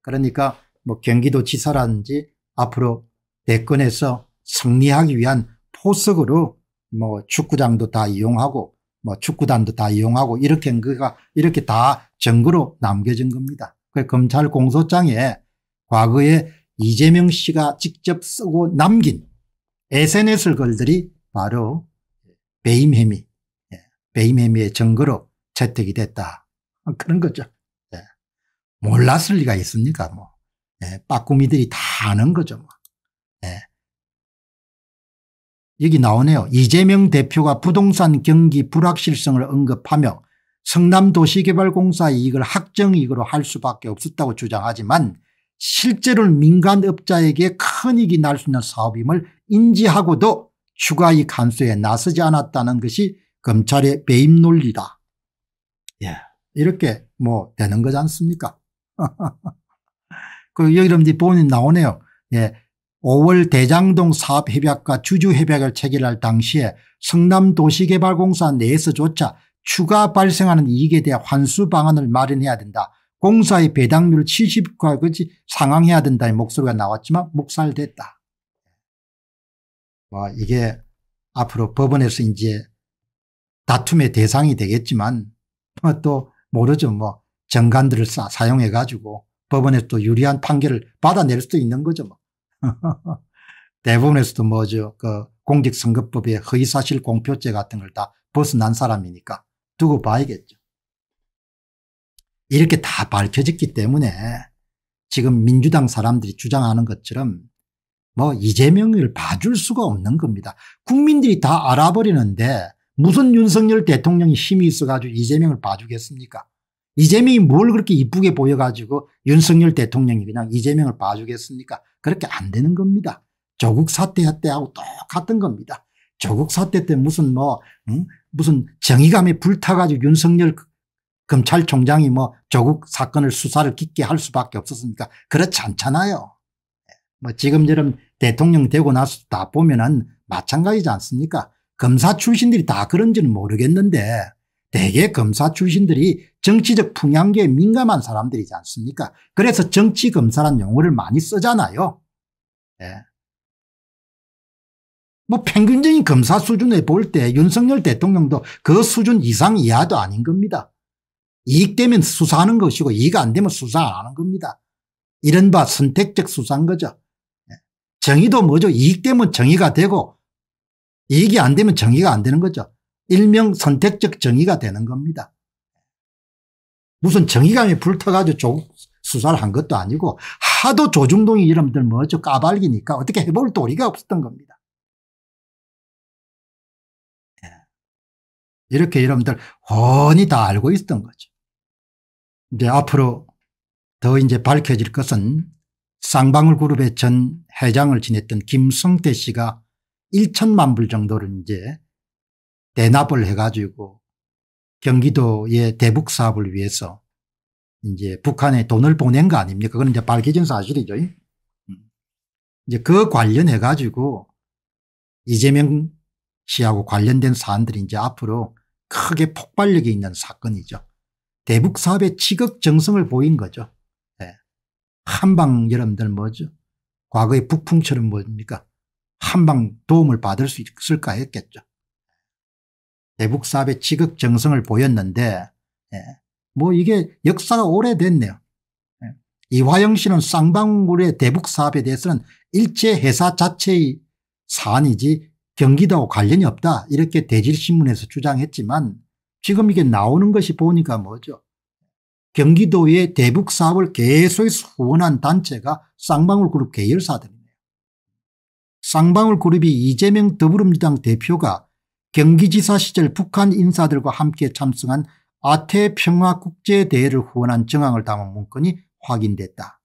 그러니까 뭐 경기도 지사라든지 앞으로 대권에서 승리하기 위한 포석으로 뭐 축구장도 다 이용하고 뭐 축구단도 다 이용하고 이렇게 그가 이렇게 다 증거로 남겨진 겁니다. 그 검찰 공소장에 과거에 이재명 씨가 직접 쓰고 남긴 SNS 글들이 바로 배임 혐의, 예, 배임 혐의의 증거로 채택이 됐다. 그런 거죠. 예. 몰랐을 리가 있습니까? 뭐 예, 빠꾸미들이 다 아는 거죠. 뭐. 여기 나오네요. 이재명 대표가 부동산 경기 불확실성을 언급하며 성남도시개발공사 이익을 학정이익으로 할 수밖에 없었다고 주장하지만 실제로는 민간업자에게 큰 이익이 날 수 있는 사업임을 인지하고도 추가이익 감소에 나서지 않았다는 것이 검찰의 배임 논리다. 예. 이렇게 뭐 되는 거지 않습니까? 그 여러분들 본인 나오네요. 예. 5월 대장동 사업협약과 주주협약을 체결할 당시에 성남도시개발공사 내에서조차 추가 발생하는 이익에 대한 환수 방안을 마련해야 된다. 공사의 배당률 70%까지 상황해야 된다는 목소리가 나왔지만 묵살됐다. 뭐 이게 앞으로 법원에서 이제 다툼의 대상이 되겠지만 뭐 또 모르죠. 뭐 정관들을 사용해 가지고 법원에서 또 유리한 판결을 받아낼 수도 있는 거죠. 뭐. 대법원에서도 뭐죠. 그 공직선거법의 허위사실 공표죄 같은 걸 다 벗어난 사람이니까 두고 봐야겠죠. 이렇게 다 밝혀졌기 때문에 지금 민주당 사람들이 주장하는 것처럼 뭐 이재명을 봐줄 수가 없는 겁니다. 국민들이 다 알아버리는데 무슨 윤석열 대통령이 힘이 있어가지고 이재명을 봐주겠습니까? 이재명이 뭘 그렇게 이쁘게 보여가지고 윤석열 대통령이 그냥 이재명을 봐주겠습니까? 그렇게 안 되는 겁니다. 조국 사태 때하고 똑같은 겁니다. 조국 사태 때 무슨 뭐 응? 무슨 정의감이 불타가지고 윤석열 그 검찰총장이 뭐 조국 사건을 수사를 깊게 할 수밖에 없었으니까 그렇지 않잖아요. 뭐지금여럼 대통령 되고 나서 다 보면은 마찬가지지 않습니까? 검사 출신들이 다 그런지는 모르겠는데 대개 검사 출신들이 정치적 풍향계에 민감한 사람들이지 않습니까? 그래서 정치검사란 용어를 많이 쓰잖아요. 예. 뭐 평균적인 검사 수준에 볼 때 윤석열 대통령도 그 수준 이상 이하도 아닌 겁니다. 이익되면 수사하는 것이고 이익 안 되면 수사 안 하는 겁니다. 이른바 선택적 수사인 거죠. 예. 정의도 뭐죠? 이익되면 정의가 되고 이익이 안 되면 정의가 안 되는 거죠. 일명 선택적 정의가 되는 겁니다. 무슨 정의감이 불타가지고 조, 수사를 한 것도 아니고 하도 조중동이 이름들 뭐죠 까발기니까 어떻게 해볼 도리가 없었던 겁니다. 예. 이렇게 여러분들 훤히 다 알고 있었던 거죠. 이제 앞으로 더 이제 밝혀질 것은 쌍방울 그룹의 전 회장을 지냈던 김성태 씨가 1천만 불 정도를 이제 대납을 해가지고 경기도의 대북 사업을 위해서 이제 북한에 돈을 보낸 거 아닙니까? 그건 이제 밝혀진 사실이죠. 음. 이제 그 관련해 가지고 이재명 씨하고 관련된 사안들이 이제 앞으로 크게 폭발력이 있는 사건이죠. 대북 사업의 지극 정성을 보인 거죠. 네. 한방 여러분들 뭐죠? 과거의 북풍처럼 뭡니까? 한방 도움을 받을 수 있을까 했겠죠. 대북사업의 지극 정성을 보였는데 예, 뭐 이게 역사가 오래됐네요. 예, 이화영 씨는 쌍방울의 대북사업에 대해서는 일제 회사 자체의 사안이지 경기도하 관련이 없다 이렇게 대질신문에서 주장했지만 지금 이게 나오는 것이 보니까 뭐죠. 경기도의 대북사업을 계속 후원한 단체가 쌍방울그룹 계열사들이네요 쌍방울그룹이 이재명 더불어민주당 대표가 경기지사 시절 북한 인사들과 함께 참승한 아태평화국제대회를 후원한 정황을 담은 문건이 확인됐다.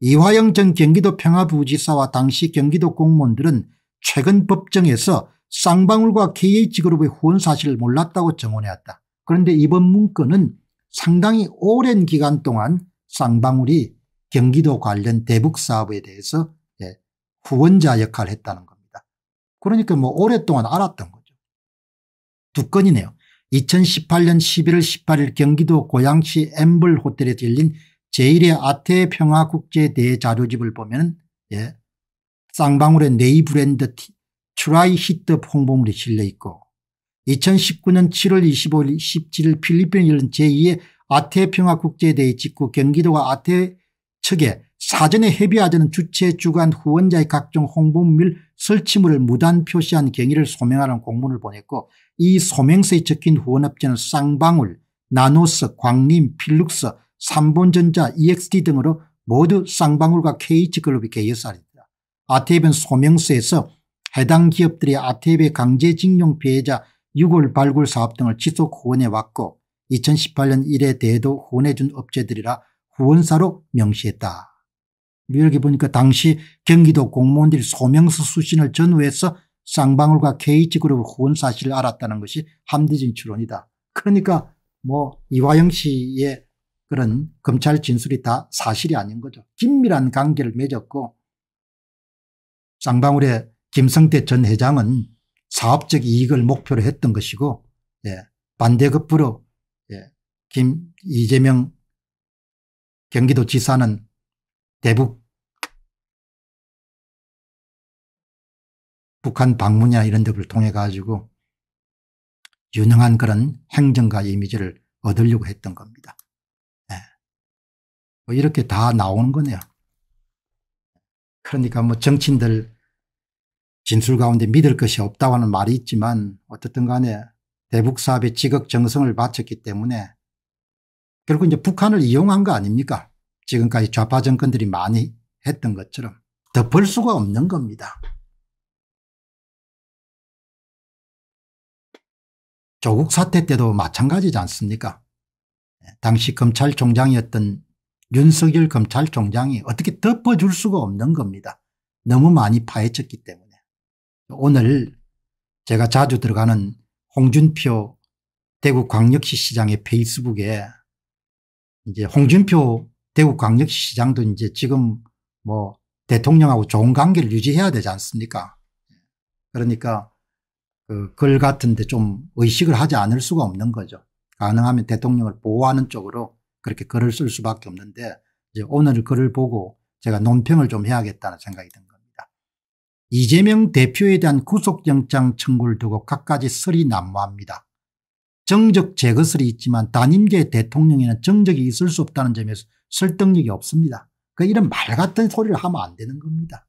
이화영 전 경기도 평화부지사와 당시 경기도 공무원들은 최근 법정에서 쌍방울과 KH그룹의 후원 사실을 몰랐다고 증언해왔다. 그런데 이번 문건은 상당히 오랜 기간 동안 쌍방울이 경기도 관련 대북 사업에 대해서 예, 후원자 역할을 했다는 겁니다. 그러니까 뭐 오랫동안 알았던 두 건이네요. 2018년 11월 18일 경기도 고양시 엠블 호텔에서 열린 제1의 아태평화국제대자료집을 보면 예, 쌍방울의 네이 브랜드 티, 트라이 히트 홍보물이 실려있고 2019년 7월 25일 17일 필리핀에 열린 제2의 아태평화국제대회 직후 경기도가 아태 측에 사전에 협의하자는 주최 주관 후원자의 각종 홍보물 설치물을 무단 표시한 경위를 소명하는 공문을 보냈고 이 소명서에 적힌 후원업체는 쌍방울, 나노스, 광림, 필룩스, 삼본전자, EXT 등으로 모두 쌍방울과 k h 글로비 계열사입니다. 아테이벤 소명서에서 해당 기업들이 아테이의 강제징용 피해자 유골 발굴 사업 등을 지속 후원해 왔고 2018년 1회 대에도 후원해 준 업체들이라 후원사로 명시했다. 이렇게 보니까 당시 경기도 공무원들이 소명서 수신을 전후해서 쌍방울과 KH그룹 후원 사실을 알았다는 것이 함대진 추론이다. 그러니까 뭐 이화영 씨의 그런 검찰 진술이 다 사실이 아닌 거죠. 긴밀한 관계를 맺었고 쌍방울의 김성태 전 회장은 사업적 이익을 목표로 했던 것이고 예, 반대급부로 예, 김 이재명 경기도지사는 대북 북한 방문이나 이런 데를 통해 가지고 유능한 그런 행정가 이미지를 얻으려고 했던 겁니다. 네. 뭐 이렇게 다 나오는 거네요. 그러니까 뭐 정치인들 진술 가운데 믿을 것이 없다고 하는 말이 있지만 어떻든 간에 대북 사업에 지극 정성을 바쳤기 때문에 결국 이제 북한을 이용한 거 아닙니까? 지금까지 좌파 정권들이 많이 했던 것처럼 덮을 수가 없는 겁니다. 조국 사태 때도 마찬가지지 않습니까 예, 당시 검찰총장이었던 윤석열 검찰총장이 어떻게 덮어줄 수가 없는 겁니다. 너무 많이 파헤쳤기 때문에. 오늘 제가 자주 들어가는 홍준표 대구광역시 시장의 페이스북에 이제 홍준표 대구 광역시장도 이제 지금 뭐 대통령하고 좋은 관계를 유지해야 되지 않습니까? 그러니까 그 글 같은데 좀 의식을 하지 않을 수가 없는 거죠. 가능하면 대통령을 보호하는 쪽으로 그렇게 글을 쓸 수밖에 없는데 이제 오늘 글을 보고 제가 논평을 좀 해야겠다는 생각이 든 겁니다. 이재명 대표에 대한 구속영장 청구를 두고 갖가지 설이 난무합니다. 정적 제거설이 있지만 단임제 대통령에는 정적이 있을 수 없다는 점에서 설득력이 없습니다. 그 이런 말 같은 소리를 하면 안 되는 겁니다.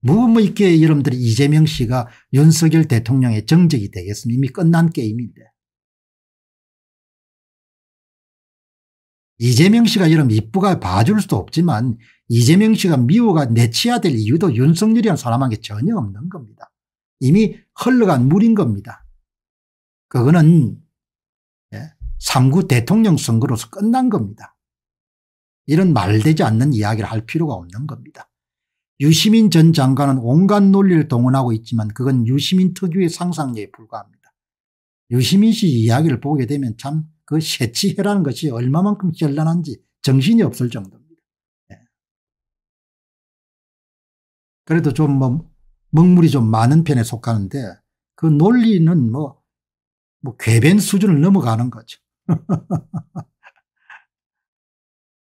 무뭐 있게 여러분들이 이재명 씨가 윤석열 대통령의 정적이 되겠습니까? 이미 끝난 게임인데. 이재명 씨가 여러분 이쁘가 봐줄 수도 없지만 이재명 씨가 미워가 내치야 될 이유도 윤석열이라는 사람한테 전혀 없는 겁니다. 이미 흘러간 물인 겁니다. 그거는 3구 대통령 선거로서 끝난 겁니다. 이런 말되지 않는 이야기를 할 필요가 없는 겁니다. 유시민 전 장관은 온갖 논리를 동원하고 있지만 그건 유시민 특유의 상상력에 불과합니다. 유시민 씨 이야기를 보게 되면 참 그 새치해라는 것이 얼마만큼 현란한지 정신이 없을 정도입니다. 네. 그래도 좀뭐 먹물이 좀 많은 편에 속하는데 그 논리는 뭐, 뭐 괴변 수준을 넘어가는 거죠.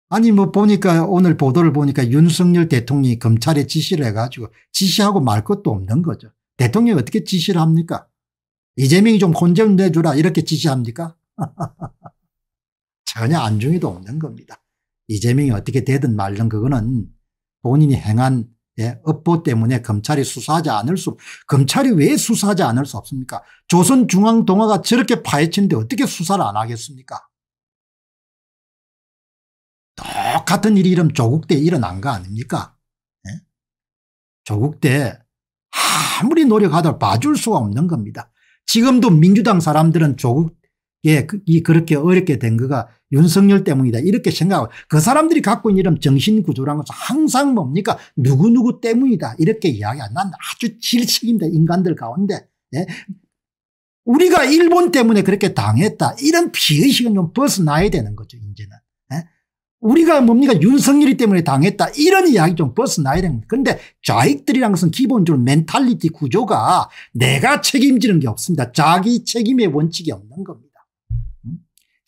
아니 뭐 보니까 오늘 보도를 보니까 윤석열 대통령이 검찰에 지시를 해가지고 지시하고 말 것도 없는 거죠. 대통령이 어떻게 지시를 합니까? 이재명이 좀혼좀 내주라 이렇게 지시합니까? 전혀 안중에도 없는 겁니다. 이재명이 어떻게 되든 말든 그거는 본인이 행한 예, 업보 때문에 검찰이 수사하지 않을 수 검찰이 왜 수사하지 않을 수 없습니까 조선중앙동화가 저렇게 파헤치는데 어떻게 수사를 안 하겠습니까 똑같은 일이 이름 조국 때 일어난 거 아닙니까 예? 조국 때 아무리 노력하더라도 봐줄 수가 없는 겁니다 지금도 민주당 사람들은 조국 예, 그, 이 그렇게 어렵게 된 거가 윤석열 때문이다 이렇게 생각하고 그 사람들이 갖고 있는 이런 정신구조라는 것은 항상 뭡니까 누구누구 때문이다 이렇게 이야기한다 난 아주 질책입니다 인간들 가운데 예? 우리가 일본 때문에 그렇게 당했다 이런 비의식은 좀 벗어나야 되는 거죠 이제는 예? 우리가 뭡니까 윤석열이 때문에 당했다 이런 이야기 좀 벗어나야 되는 거죠 근데 좌익들이란 것은 기본적으로 멘탈리티 구조가 내가 책임지는 게 없습니다. 자기 책임의 원칙이 없는 겁니다.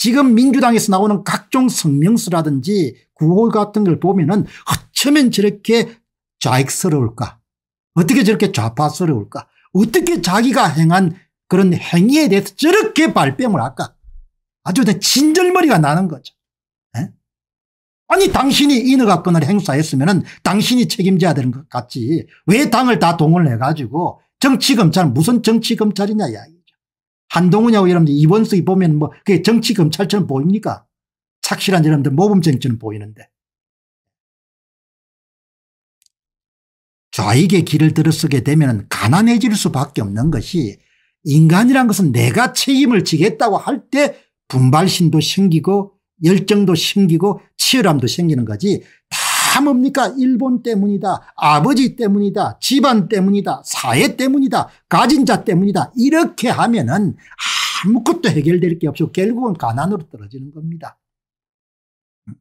지금 민주당에서 나오는 각종 성명서라든지 구호 같은 걸 보면은 어쩌면 저렇게 좌익스러울까 어떻게 저렇게 좌파스러울까 어떻게 자기가 행한 그런 행위에 대해서 저렇게 발뺌을 할까 아주 진절머리가 나는 거죠. 에? 예? 아니 당신이 인허가권을 행사했으면 은 당신이 책임져야 되는 것 같지 왜 당을 다 동원해가지고 정치검찰 무슨 정치검찰이냐 이야기. 한동훈이하고 여러분들 이원수이 보면 뭐 그게 정치 검찰처럼 보입니까? 착실한 여러분들 모범정치는 보이는데. 좌익의 길을 들어서게 되면 가난해질 수밖에 없는 것이 인간이란 것은 내가 책임을 지겠다고 할 때 분발심도 생기고 열정도 생기고 치열함도 생기는 거지 다 뭡니까? 일본 때문이다. 아버지 때문이다. 집안 때문이다. 사회 때문이다. 가진 자 때문이다. 이렇게 하면은 아무것도 해결될 게없이 결국은 가난으로 떨어지는 겁니다. 음.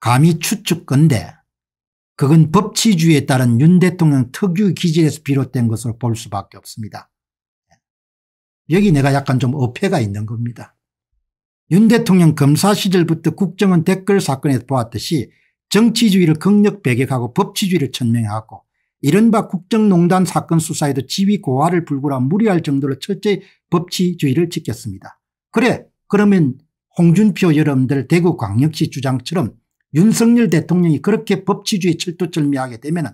감히 추측건데 그건 법치주의에 따른 윤 대통령 특유 기질에서 비롯된 것으로볼 수밖에 없습니다. 예. 여기 내가 약간 좀 어폐가 있는 겁니다. 윤 대통령 검사 시절부터 국정원 댓글 사건에서 보았듯이 정치주의를 극력 배격하고 법치주의를 천명해왔고 이른바 국정농단 사건 수사에도 지위 고하를 불구라 무리할 정도로 철저히 법치주의를 지켰습니다. 그래 그러면 홍준표 여러분들 대구광역시 주장처럼 윤석열 대통령이 그렇게 법치주의 철도절미하게 되면 은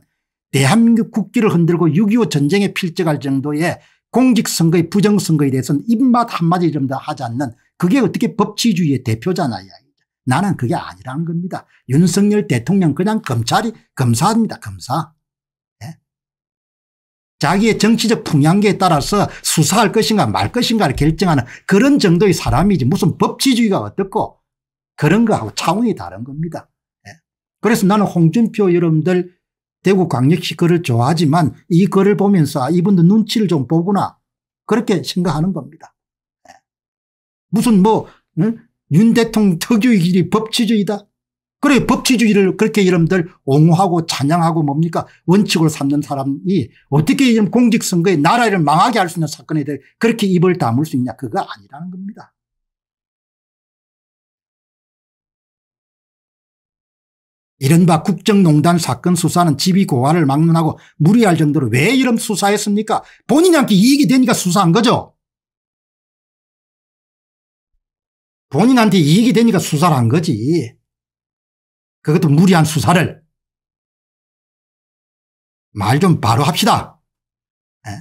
대한민국 국기를 흔들고 6.25 전쟁에 필적할 정도의 공직선거의 부정선거에 대해서는 입맛 한마디 좀 더 하지 않는 그게 어떻게 법치주의의 대표잖아요. 나는 그게 아니라는 겁니다. 윤석열 대통령 그냥 검찰이 검사입니다. 검사. 네? 자기의 정치적 풍향기에 따라서 수사할 것인가 말 것인가를 결정하는 그런 정도의 사람이지 무슨 법치주의가 어떻고 그런 거하고 차원이 다른 겁니다. 네? 그래서 나는 홍준표 여러분들 대구 광역시 글을 좋아하지만 이 글을 보면서 아, 이분들 눈치를 좀 보구나 그렇게 생각하는 겁니다. 무슨 뭐, 응? 윤대통 특유의 길이 법치주의다. 그래 법치주의를 그렇게 여러분들 옹호하고 찬양하고 뭡니까 원칙을 삼는 사람이 어떻게 이런 공직선거에 나라를 망하게 할 수 있는 사건에 대해 그렇게 입을 다물 수 있냐 그거 아니라는 겁니다. 이른바 국정농단 사건 수사는 집이 고화를 막론하고 무리할 정도로 왜 이런 수사했습니까 본인한테 이익이 되니까 수사한 거죠. 본인한테 이익이 되니까 수사를 한 거지. 그것도 무리한 수사를. 말 좀 바로 합시다. 에? 예?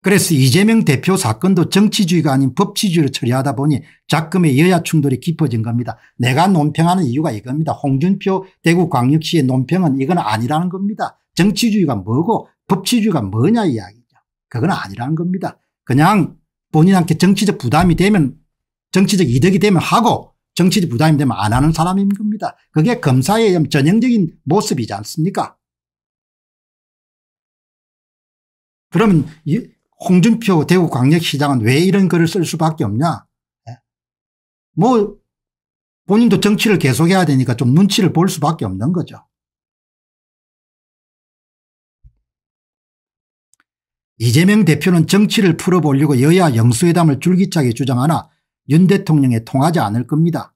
그래서 이재명 대표 사건도 정치주의가 아닌 법치주의로 처리하다 보니 작금의 여야 충돌이 깊어진 겁니다. 내가 논평하는 이유가 이겁니다. 홍준표 대구광역시의 논평은 이건 아니라는 겁니다. 정치주의가 뭐고 법치주의가 뭐냐 이야기죠. 그건 아니라는 겁니다. 그냥 본인한테 정치적 부담이 되면 정치적 이득이 되면 하고 정치적 부담이 되면 안 하는 사람인 겁니다. 그게 검사의 전형적인 모습이지 않습니까? 그러면 홍준표 대구광역시장은 왜 이런 글을 쓸 수밖에 없냐? 예? 뭐 본인도 정치를 계속해야 되니까 좀 눈치를 볼 수밖에 없는 거죠. 이재명 대표는 정치를 풀어보려고 여야 영수회담을 줄기차게 주장하나 윤 대통령에 통하지 않을 겁니다.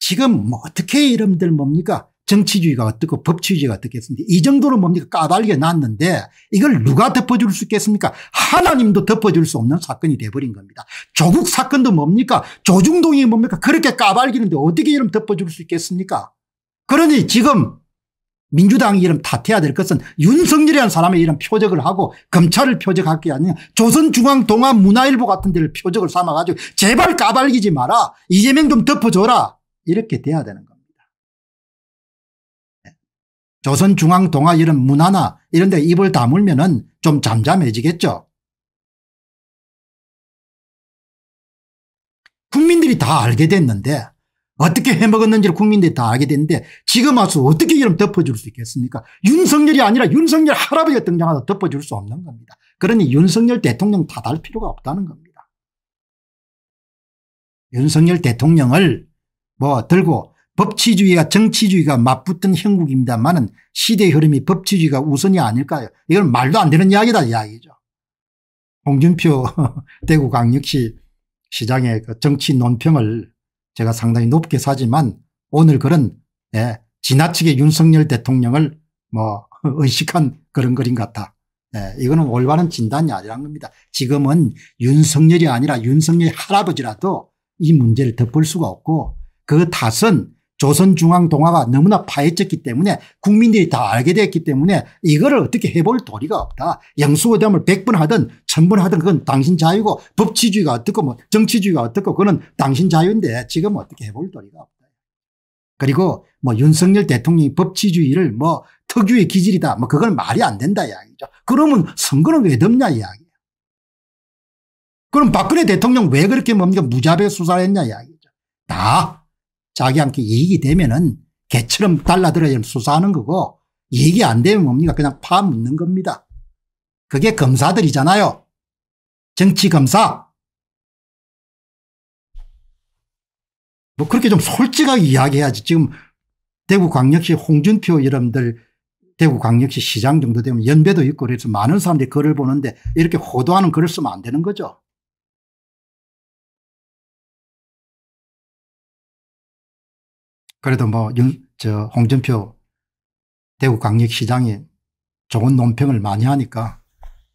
지금 뭐 어떻게 이름들 뭡니까 정치주의가 어떻고 법치주의가 어떻겠습니까 이 정도로 뭡니까 까발리게 났는데 이걸 누가 덮어줄 수 있겠습니까 하나님도 덮어줄 수 없는 사건이 돼버린 겁니다. 조국 사건도 뭡니까 조중동이 뭡니까 그렇게 까발리는데 어떻게 이름 덮어줄 수 있겠습니까 그러니 지금 민주당 이름 탓해야 될 것은 윤석열이라는 사람의 이름 표적을 하고 검찰을 표적할 게 아니냐 조선중앙동아문화일보 같은 데를 표적을 삼아가지고 제발 까발리지 마라 이재명 좀 덮어줘라 이렇게 돼야 되는 겁니다. 네. 조선중앙동아 이런 문화나 이런 데 입을 다물면 은좀 잠잠해지겠죠. 국민들이 다 알게 됐는데 어떻게 해먹었는지를 국민들이 다 알게 되는데 지금 와서 어떻게 이름 덮어줄 수 있겠습니까 윤석열이 아니라 윤석열 할아버지가 등장하다 덮어줄 수 없는 겁니다. 그러니 윤석열 대통령 다 달 필요가 없다는 겁니다. 윤석열 대통령을 뭐 들고 법치주의가 정치주의가 맞붙은 형국입니다만은 시대 흐름이 법치주의가 우선이 아닐까요 이건 말도 안 되는 이야기다 이야기죠. 홍준표 대구광역시 시장의 그 정치 논평을 제가 상당히 높게 사지만 오늘 그런 예, 지나치게 윤석열 대통령을 뭐 의식한 그런 그림 같아. 예, 이거는 올바른 진단이 아니라는 겁니다. 지금은 윤석열이 아니라 윤석열 할아버지라도 이 문제를 덮을 수가 없고 그 탓은 조선중앙동화가 너무나 파헤쳤기 때문에 국민들이 다 알게 됐기 때문에 이거를 어떻게 해볼 도리가 없다. 영수회담을 100번 하든 1000번 하든 그건 당신 자유고 법치주의가 어떻고 뭐 정치주의가 어떻고 그건 당신 자유인데 지금 어떻게 해볼 도리가 없다. 그리고 뭐 윤석열 대통령이 법치주의를 뭐 특유의 기질이다. 뭐 그건 말이 안 된다 이야기죠. 그러면 선거는 왜 덮냐 이야기예요. 그럼 박근혜 대통령 왜 그렇게 뭡니까 무자비 수사를 했냐 이야기죠. 다 자기한테 이익이 되면은 개처럼 달라들어야 수사하는 거고 이익이 안 되면 뭡니까 그냥 파묻는 겁니다. 그게 검사들이잖아요. 정치검사. 뭐 그렇게 좀 솔직하게 이야기해야지 지금 대구광역시 홍준표 여러분들 대구광역시 시장 정도 되면 연배도 있고 그래서 많은 사람들이 글을 보는데 이렇게 호도하는 글을 쓰면 안 되는 거죠. 그래도 뭐, 연, 저, 홍준표 대구 광역시장이 좋은 논평을 많이 하니까,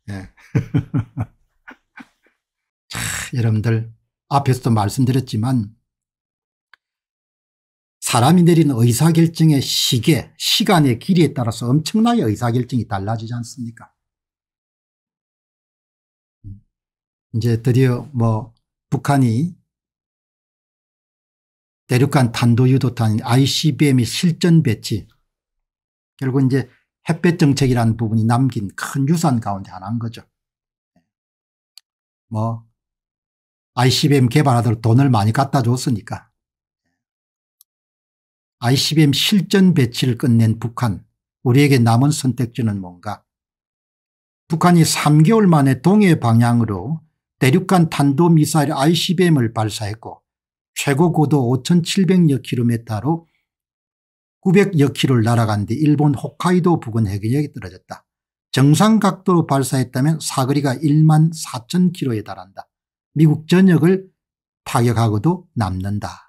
예. 자, 여러분들, 앞에서도 말씀드렸지만, 사람이 내린 의사결정의 시계, 시간의 길이에 따라서 엄청나게 의사결정이 달라지지 않습니까? 음. 이제 드디어 뭐 북한이 대륙간 탄도유도탄 i c b m 이 실전 배치 결국 이제 햇볕 정책이라는 부분이 남긴 큰 유산 가운데 하나인 거죠. 뭐 ICBM 개발하도록 돈을 많이 갖다 줬으니까 ICBM 실전 배치를 끝낸 북한 우리에게 남은 선택지는 뭔가 북한이 3개월 만에 동해 방향으로 대륙간 탄도미사일 ICBM을 발사했고 최고 고도 5,700여 킬로미터로 900여 킬로를 날아간 뒤 일본 홋카이도 부근 해경에 떨어졌다. 정상 각도로 발사했다면 사거리가 1만 4천 킬로에 달한다. 미국 전역을 타격하고도 남는다.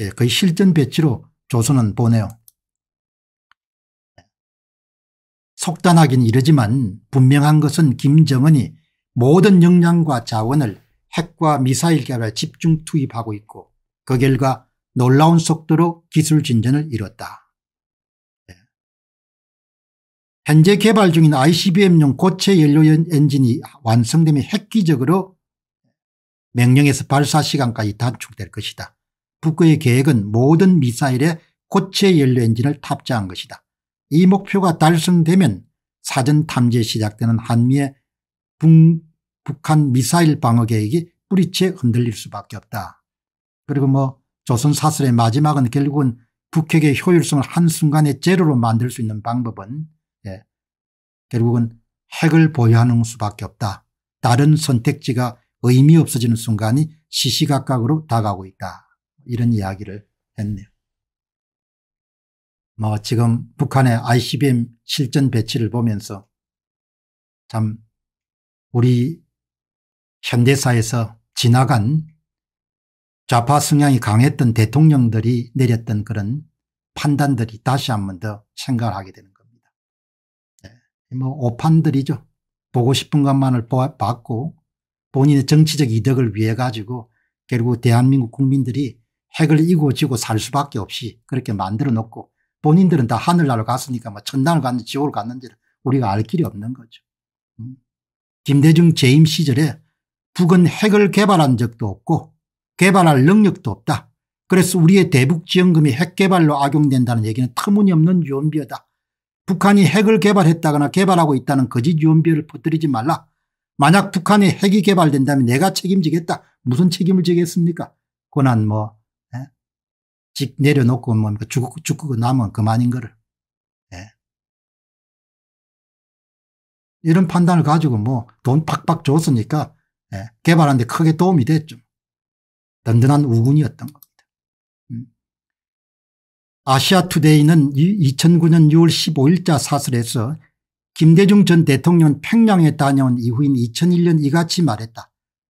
예, 거의 실전 배치로 조선은 보네요 속단하긴 이르지만 분명한 것은 김정은이 모든 역량과 자원을 핵과 미사일 개발 집중 투입하고 있고 그 결과 놀라운 속도로 기술 진전을 이뤘다. 네. 현재 개발 중인 ICBM용 고체 연료 엔진이 완성되면 획기적으로 명령에서 발사 시간까지 단축될 것이다. 북극의 계획은 모든 미사일에 고체 연료 엔진을 탑재한 것이다. 이 목표가 달성되면 사전 탐지에 시작되는 한미의 북한 미사일 방어 계획이 뿌리채 흔들릴 수밖에 없다. 그리고 뭐 조선 사슬의 마지막은 결국은 북핵의 효율성을 한순간에 제로로 만들 수 있는 방법은 예, 결국은 핵을 보유하는 수밖에 없다. 다른 선택지가 의미 없어지는 순간이 시시각각으로 다가오고 있다. 이런 이야기를 했네요. 뭐 지금 북한의 ICBM 실전 배치를 보면서 참 우리 현대사에서 지나간 좌파 성향이 강했던 대통령들이 내렸던 그런 판단들이 다시 한 번 더 생각을 하게 되는 겁니다. 네. 뭐 오판들이죠. 보고 싶은 것만을 받고 본인의 정치적 이득을 위해 가지고 결국 대한민국 국민들이 핵을 이고 지고 살 수밖에 없이 그렇게 만들어 놓고 본인들은 다 하늘나라로 갔으니까 뭐 천당을 갔는지 지옥을 갔는지 우리가 알 길이 없는 거죠. 음. 김대중 재임 시절에 북은 핵을 개발한 적도 없고 개발할 능력도 없다. 그래서 우리의 대북지원금이 핵개발로 악용된다는 얘기는 터무니없는 유언비어다. 북한이 핵을 개발했다거나 개발하고 있다는 거짓 유언비어를 퍼뜨리지 말라. 만약 북한이 핵이 개발된다면 내가 책임지겠다. 무슨 책임을 지겠습니까? 고난 뭐, 예? 직 내려놓고 뭡니까? 뭐, 그 죽고, 죽고 나면 그만인 거를. 예. 이런 판단을 가지고 뭐돈 팍팍 줬으니까 예, 개발하는데 크게 도움이 됐죠. 든든한 우군이었던 겁니다. 음. 아시아투데이는 2009년 6월 15일자 사설에서 김대중 전 대통령은 평양에 다녀온 이후인 2001년 이같이 말했다.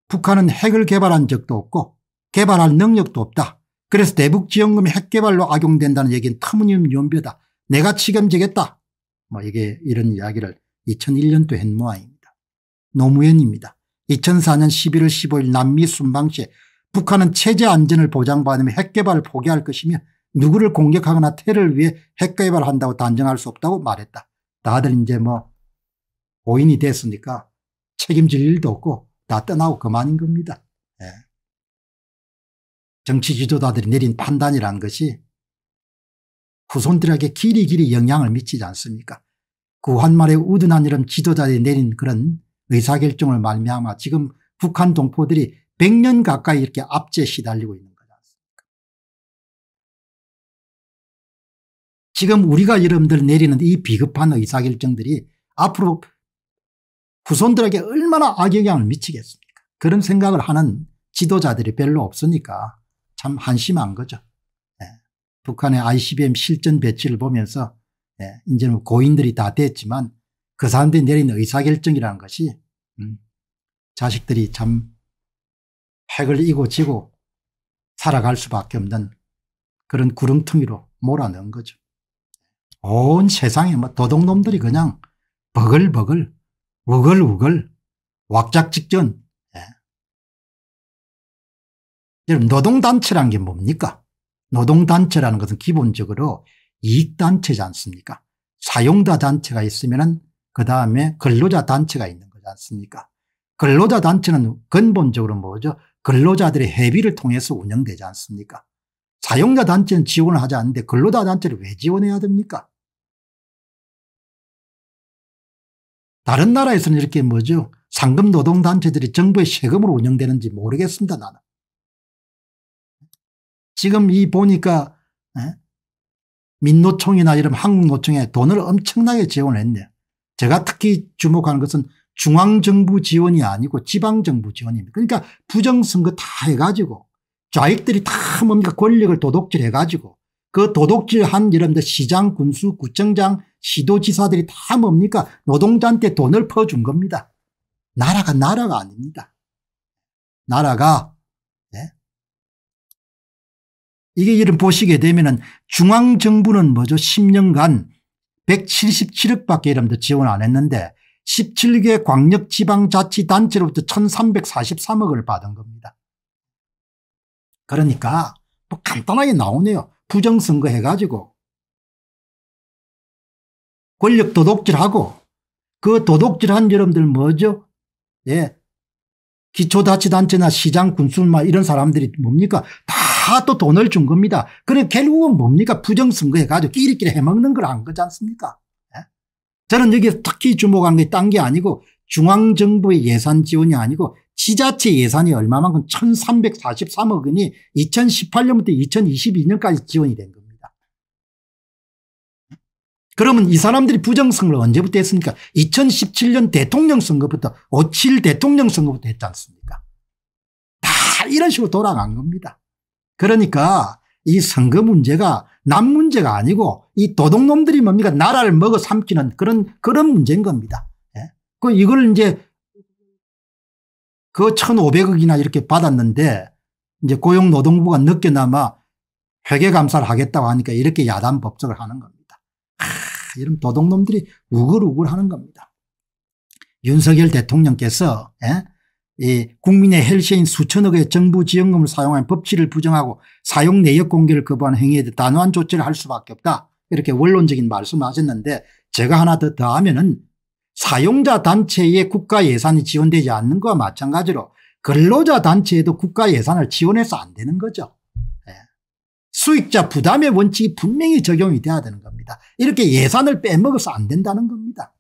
북한은 핵을 개발한 적도 없고 개발할 능력도 없다. 그래서 대북지원금 핵개발로 악용된다는 얘기는 터무니연배다. 없는 내가 책임지겠다. 뭐 이게 이런 이야기를 2001년도 한 모양입니다. 노무현입니다. 2004년 11월 15일 남미 순방시 북한은 체제 안전을 보장받으며 핵개발을 포기할 것이며 누구를 공격하거나 테러를 위해 핵개발한다고 단정할 수 없다고 말했다. 다들 이제 뭐오인이 됐으니까 책임질 일도 없고 다 떠나고 그만인 겁니다. 예. 정치 지도자들이 내린 판단이란 것이 후손들에게 길이 길이 영향을 미치지 않습니까? 그 한말의 우둔한 이름 지도자들이 내린 그런 의사결정을 말미암아 지금 북한 동포들이 100년 가까이 이렇게 압제에 시달리고 있는 거지 않습니까 지금 우리가 여러분들 내리는 이 비급한 의사결정들이 앞으로 후손들에게 얼마나 악영향을 미치겠습니까 그런 생각을 하는 지도자들이 별로 없으니까 참 한심한 거죠 예. 북한의 ICBM 실전 배치를 보면서 예. 이제는 고인들이 다 됐지만 그 사람들이 내린 의사결정이라는 것이 음, 자식들이 참 핵을 이고 지고 살아갈 수밖에 없는 그런 구름텅이로 몰아넣은 거죠. 온 세상에 뭐 도둑놈들이 그냥 버글버글 우글우글 왁작 직전 예. 여러분 노동단체란 게 뭡니까 노동단체라는 것은 기본적으로 이익단체지 않습니까 사용자 단체가 있으면 그 다음에 근로자 단체가 있는 거지 않습니까? 근로자 단체는 근본적으로 뭐죠? 근로자들의 회비를 통해서 운영되지 않습니까? 사용자 단체는 지원을 하지 않는데 근로자 단체를 왜 지원해야 됩니까? 다른 나라에서는 이렇게 뭐죠? 상금 노동단체들이 정부의 세금으로 운영되는지 모르겠습니다 나는. 지금 이 보니까 예? 민노총이나 이런 한국노총에 돈을 엄청나게 지원했네. 요 제가 특히 주목하는 것은 중앙정부 지원이 아니고 지방정부 지원입니다. 그러니까 부정선거 다 해가지고 좌익들이 다 뭡니까 권력을 도둑질해 가지고 그 도둑질한 여러분들 시장 군수 구청장 시도지사들이 다 뭡니까 노동자한테 돈을 퍼준 겁니다. 나라가 나라가 아닙니다. 나라가 네? 이게 이런 보시게 되면 은 중앙정부는 뭐죠 10년간 177억밖에 여러분들 지원 안 했는데 17개 광역지방자치단체로부터 1343억을 받은 겁니다. 그러니까 뭐 간단하게 나오네요. 부정선거 해가지고 권력 도둑질하고 그 도둑질한 여러분들 뭐죠? 예. 기초자치단체나 시장 군수마 이런 사람들이 뭡니까? 다 다또 돈을 준 겁니다. 그래 결국은 뭡니까 부정선거 해가지고 끼리끼리 해먹는 걸안 거지 않습니까 네? 저는 여기서 특히 주목한 게 딴 게 아니고 중앙정부의 예산 지원이 아니고 지자체 예산이 얼마만큼 1343억 원이 2018년부터 2022년까지 지원이 된 겁니다. 그러면 이 사람들이 부정선거를 언제부터 했습니까 2017년 대통령 선거부터 57 대통령 선거부터 했지 않습니까 다 이런 식으로 돌아간 겁니다. 그러니까 이 선거 문제가 남 문제가 아니고 이 도둑놈들이 뭡니까 나라를 먹어 삼키는 그런 그런 문제인 겁니다. 예. 그 이걸 이제 그 1,500억이나 이렇게 받았는데 이제 고용노동부가 늦게나마 회계감사를 하겠다고 하니까 이렇게 야단 법석을 하는 겁니다. 아, 이런 도둑놈들이 우글우글 하는 겁니다. 윤석열 대통령께서 예? 이 국민의 헬시인 수천억의 정부 지원금을 사용한 법치를 부정하고 사용 내역 공개를 거부하는 행위에 대 단호한 조치를 할 수밖에 없다. 이렇게 원론적인 말씀을 하셨는데 제가 하나 더 더하면 은 사용자 단체에 국가 예산이 지원되지 않는 것과 마찬가지로 근로자 단체에도 국가 예산을 지원해서 안 되는 거죠. 예. 수익자 부담의 원칙이 분명히 적용이 돼야 되는 겁니다. 이렇게 예산을 빼먹어서 안 된다는 겁니다.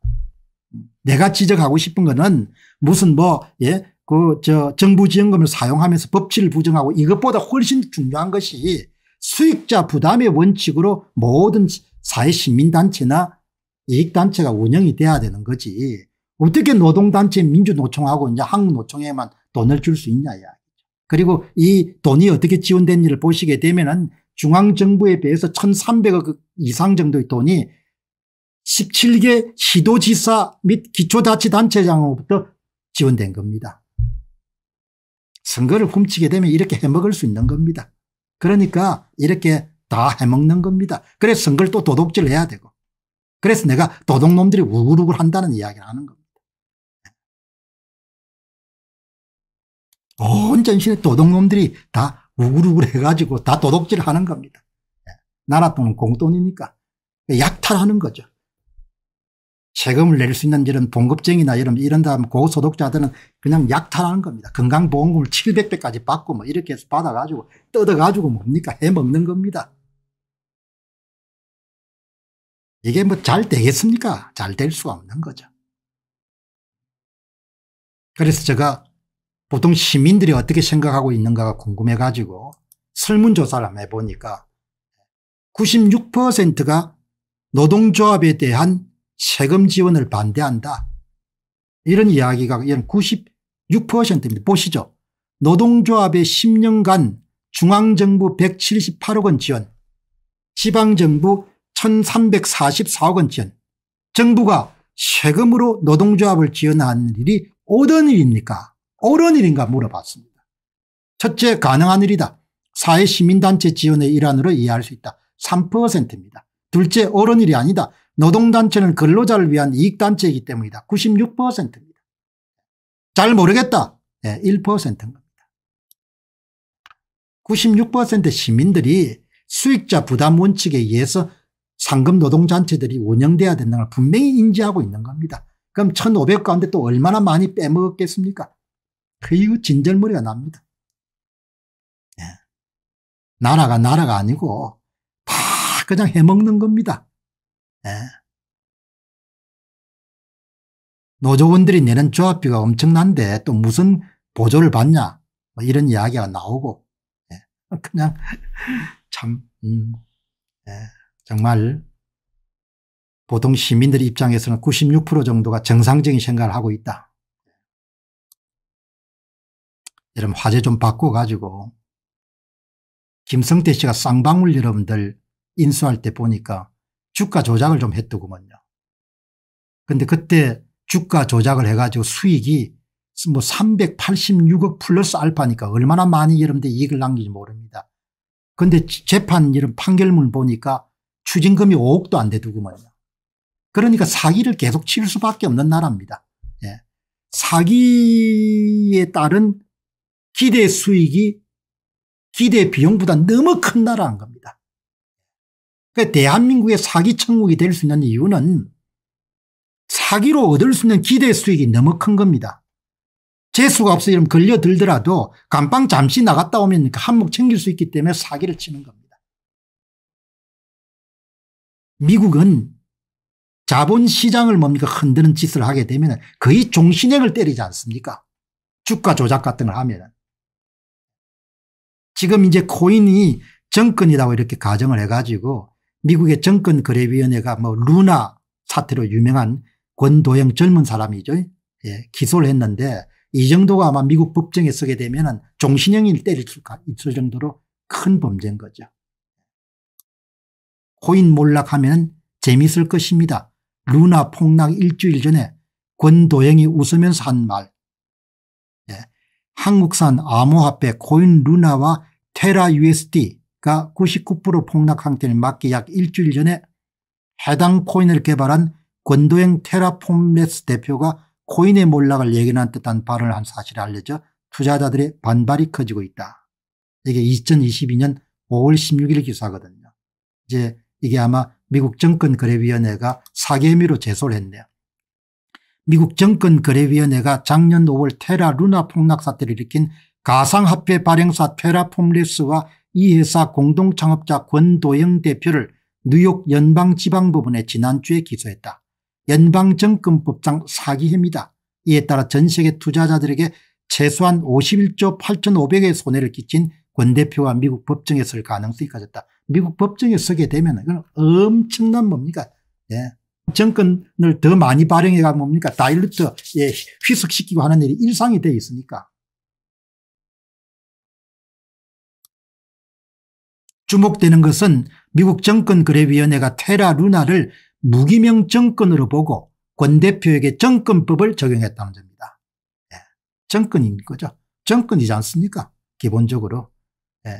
음. 내가 지적하고 싶은 거는 무슨 뭐 예? 그저 정부 지원금을 사용하면서 법치를 부정하고 이것보다 훨씬 중요한 것이 수익자 부담의 원칙으로 모든 사회 시민단체나 이익단체가 운영이 돼야 되는 거지. 어떻게 노동단체 민주노총하고 이제 한국노총에만 돈을 줄 수 있냐 이야기죠. 그리고 이 돈이 어떻게 지원된지를 보시게 되면은 중앙정부에 비해서 1300억 이상 정도의 돈이 17개 시도지사 및 기초자치단체장으로부터 지원된 겁니다. 선거를 훔치게 되면 이렇게 해먹을 수 있는 겁니다. 그러니까 이렇게 다 해먹는 겁니다. 그래서 선거를 또 도둑질 해야 되고 그래서 내가 도둑놈들이 우글우글 한다는 이야기를 하는 겁니다. 온 전신에 도둑놈들이 다 우글우글 해가지고 다 도둑질 하는 겁니다. 예. 나라 돈은 공돈이니까 약탈하는 거죠. 세금을 낼 수 있는 이런 봉급쟁이나 이런 이런 다음 고소득자들은 그냥 약탈하는 겁니다. 건강보험금을 700배까지 받고 뭐 이렇게 해서 받아가지고 뜯어가지고 뭡니까 해먹는 겁니다. 이게 뭐 잘 되겠습니까? 잘 될 수가 없는 거죠. 그래서 제가 보통 시민들이 어떻게 생각하고 있는가가 궁금해가지고 설문조사를 한번 해보니까 96%가 노동조합에 대한 세금 지원을 반대한다. 이런 이야기가 96%입니다. 보시죠. 노동조합의 10년간 중앙정부 178억 원 지원, 지방정부 1344억 원 지원, 정부가 세금으로 노동조합을 지원하는 일이 옳은 일입니까? 옳은 일인가 물어봤습니다. 첫째 가능한 일이다. 사회시민단체 지원의 일환으로 이해할 수 있다. 3%입니다. 둘째 옳은 일이 아니다. 노동단체는 근로자를 위한 이익단체이기 때문이다. 96%입니다. 잘 모르겠다. 네, 예, 1%인 겁니다. 96% 시민들이 수익자 부담 원칙에 의해서 상금 노동단체들이 운영돼야 된다는 걸 분명히 인지하고 있는 겁니다. 그럼 1,500 가운데 또 얼마나 많이 빼먹었겠습니까? 그 이후 진절머리가 납니다. 네. 나라가 나라가 아니고 다 그냥 해먹는 겁니다. 예. 노조원들이 내는 조합비가 엄청난데 또 무슨 보조를 받냐 뭐 이런 이야기가 나오고 예. 그냥 참 음, 예. 정말 보통 시민들 입장에서는 96% 정도가 정상적인 생각을 하고 있다. 이런 화제 좀 바꿔가지고 김성태 씨가 쌍방울 여러분들 인수할 때 보니까 주가 조작을 좀 했더구먼요. 근데 그때 주가 조작을 해가지고 수익이 뭐 386억 플러스 알파니까 얼마나 많이 여러분들 이익을 남기지 모릅니다. 근데 재판 이런 판결문 보니까 추징금이 5억도 안 되더구먼요. 그러니까 사기를 계속 칠 수밖에 없는 나라입니다. 예. 사기에 따른 기대 수익이 기대 비용보다 너무 큰 나라인 겁니다. 그 대한민국의 사기 천국이 될 수 있는 이유는 사기로 얻을 수 있는 기대 수익이 너무 큰 겁니다. 재수가 없어 이러면 걸려들더라도 감방 잠시 나갔다 오면 그 한몫 챙길 수 있기 때문에 사기를 치는 겁니다. 미국은 자본시장을 뭡니까 흔드는 짓을 하게 되면 거의 종신행을 때리지 않습니까 주가 조작 같은 걸 하면 지금 이제 코인이 정권이라고 이렇게 가정을 해가지고 미국의 정권거래위원회가 뭐 루나 사태로 유명한 권도영 젊은 사람이죠. 예, 기소를 했는데 이 정도가 아마 미국 법정에 쓰게 되면 종신형을 때릴 수 있을 정도로 큰 범죄인 거죠. 코인 몰락하면 재미있을 것입니다. 루나 폭락 일주일 전에 권도영이 웃으면서 한 말. 예, 한국산 암호화폐 코인 루나와 테라 USD 가99% 폭락 항태를맞기약 일주일 전에 해당 코인을 개발한 권도행 테라폼레스 대표가 코인의 몰락을 예견한 듯한 발언을 한 사실이 알려져 투자자들의 반발이 커지고 있다. 이게 2022년 5월 16일 기사거든요. 이제 이게 아마 미국 정권거래위원회가 사개미로 제소를 했네요. 미국 정권거래위원회가 작년 5월 테라 루나 폭락 사태를 일으킨 가상화폐 발행사 테라폼레스와 이 회사 공동창업자 권도영 대표를 뉴욕 연방지방법원에 지난주에 기소했다. 연방정금법상 사기 혐의다. 이에 따라 전 세계 투자자들에게 최소한 51조 8,500의 손해를 끼친 권 대표가 미국 법정에 설 가능성이 커졌다. 미국 법정에 서게 되면 이건 엄청난 뭡니까? 예. 정권을 더 많이 발행해가 뭡니까? 다일루트 예, 휘석시키고 하는 일이 일상이 되어 있으니까. 주목되는 것은 미국 정권거래위원회가 테라 루나를 무기명 정권으로 보고 권 대표에게 정권법을 적용했다는 점입니다. 예. 정권인 거죠. 정권이지 않습니까? 기본적으로. 예.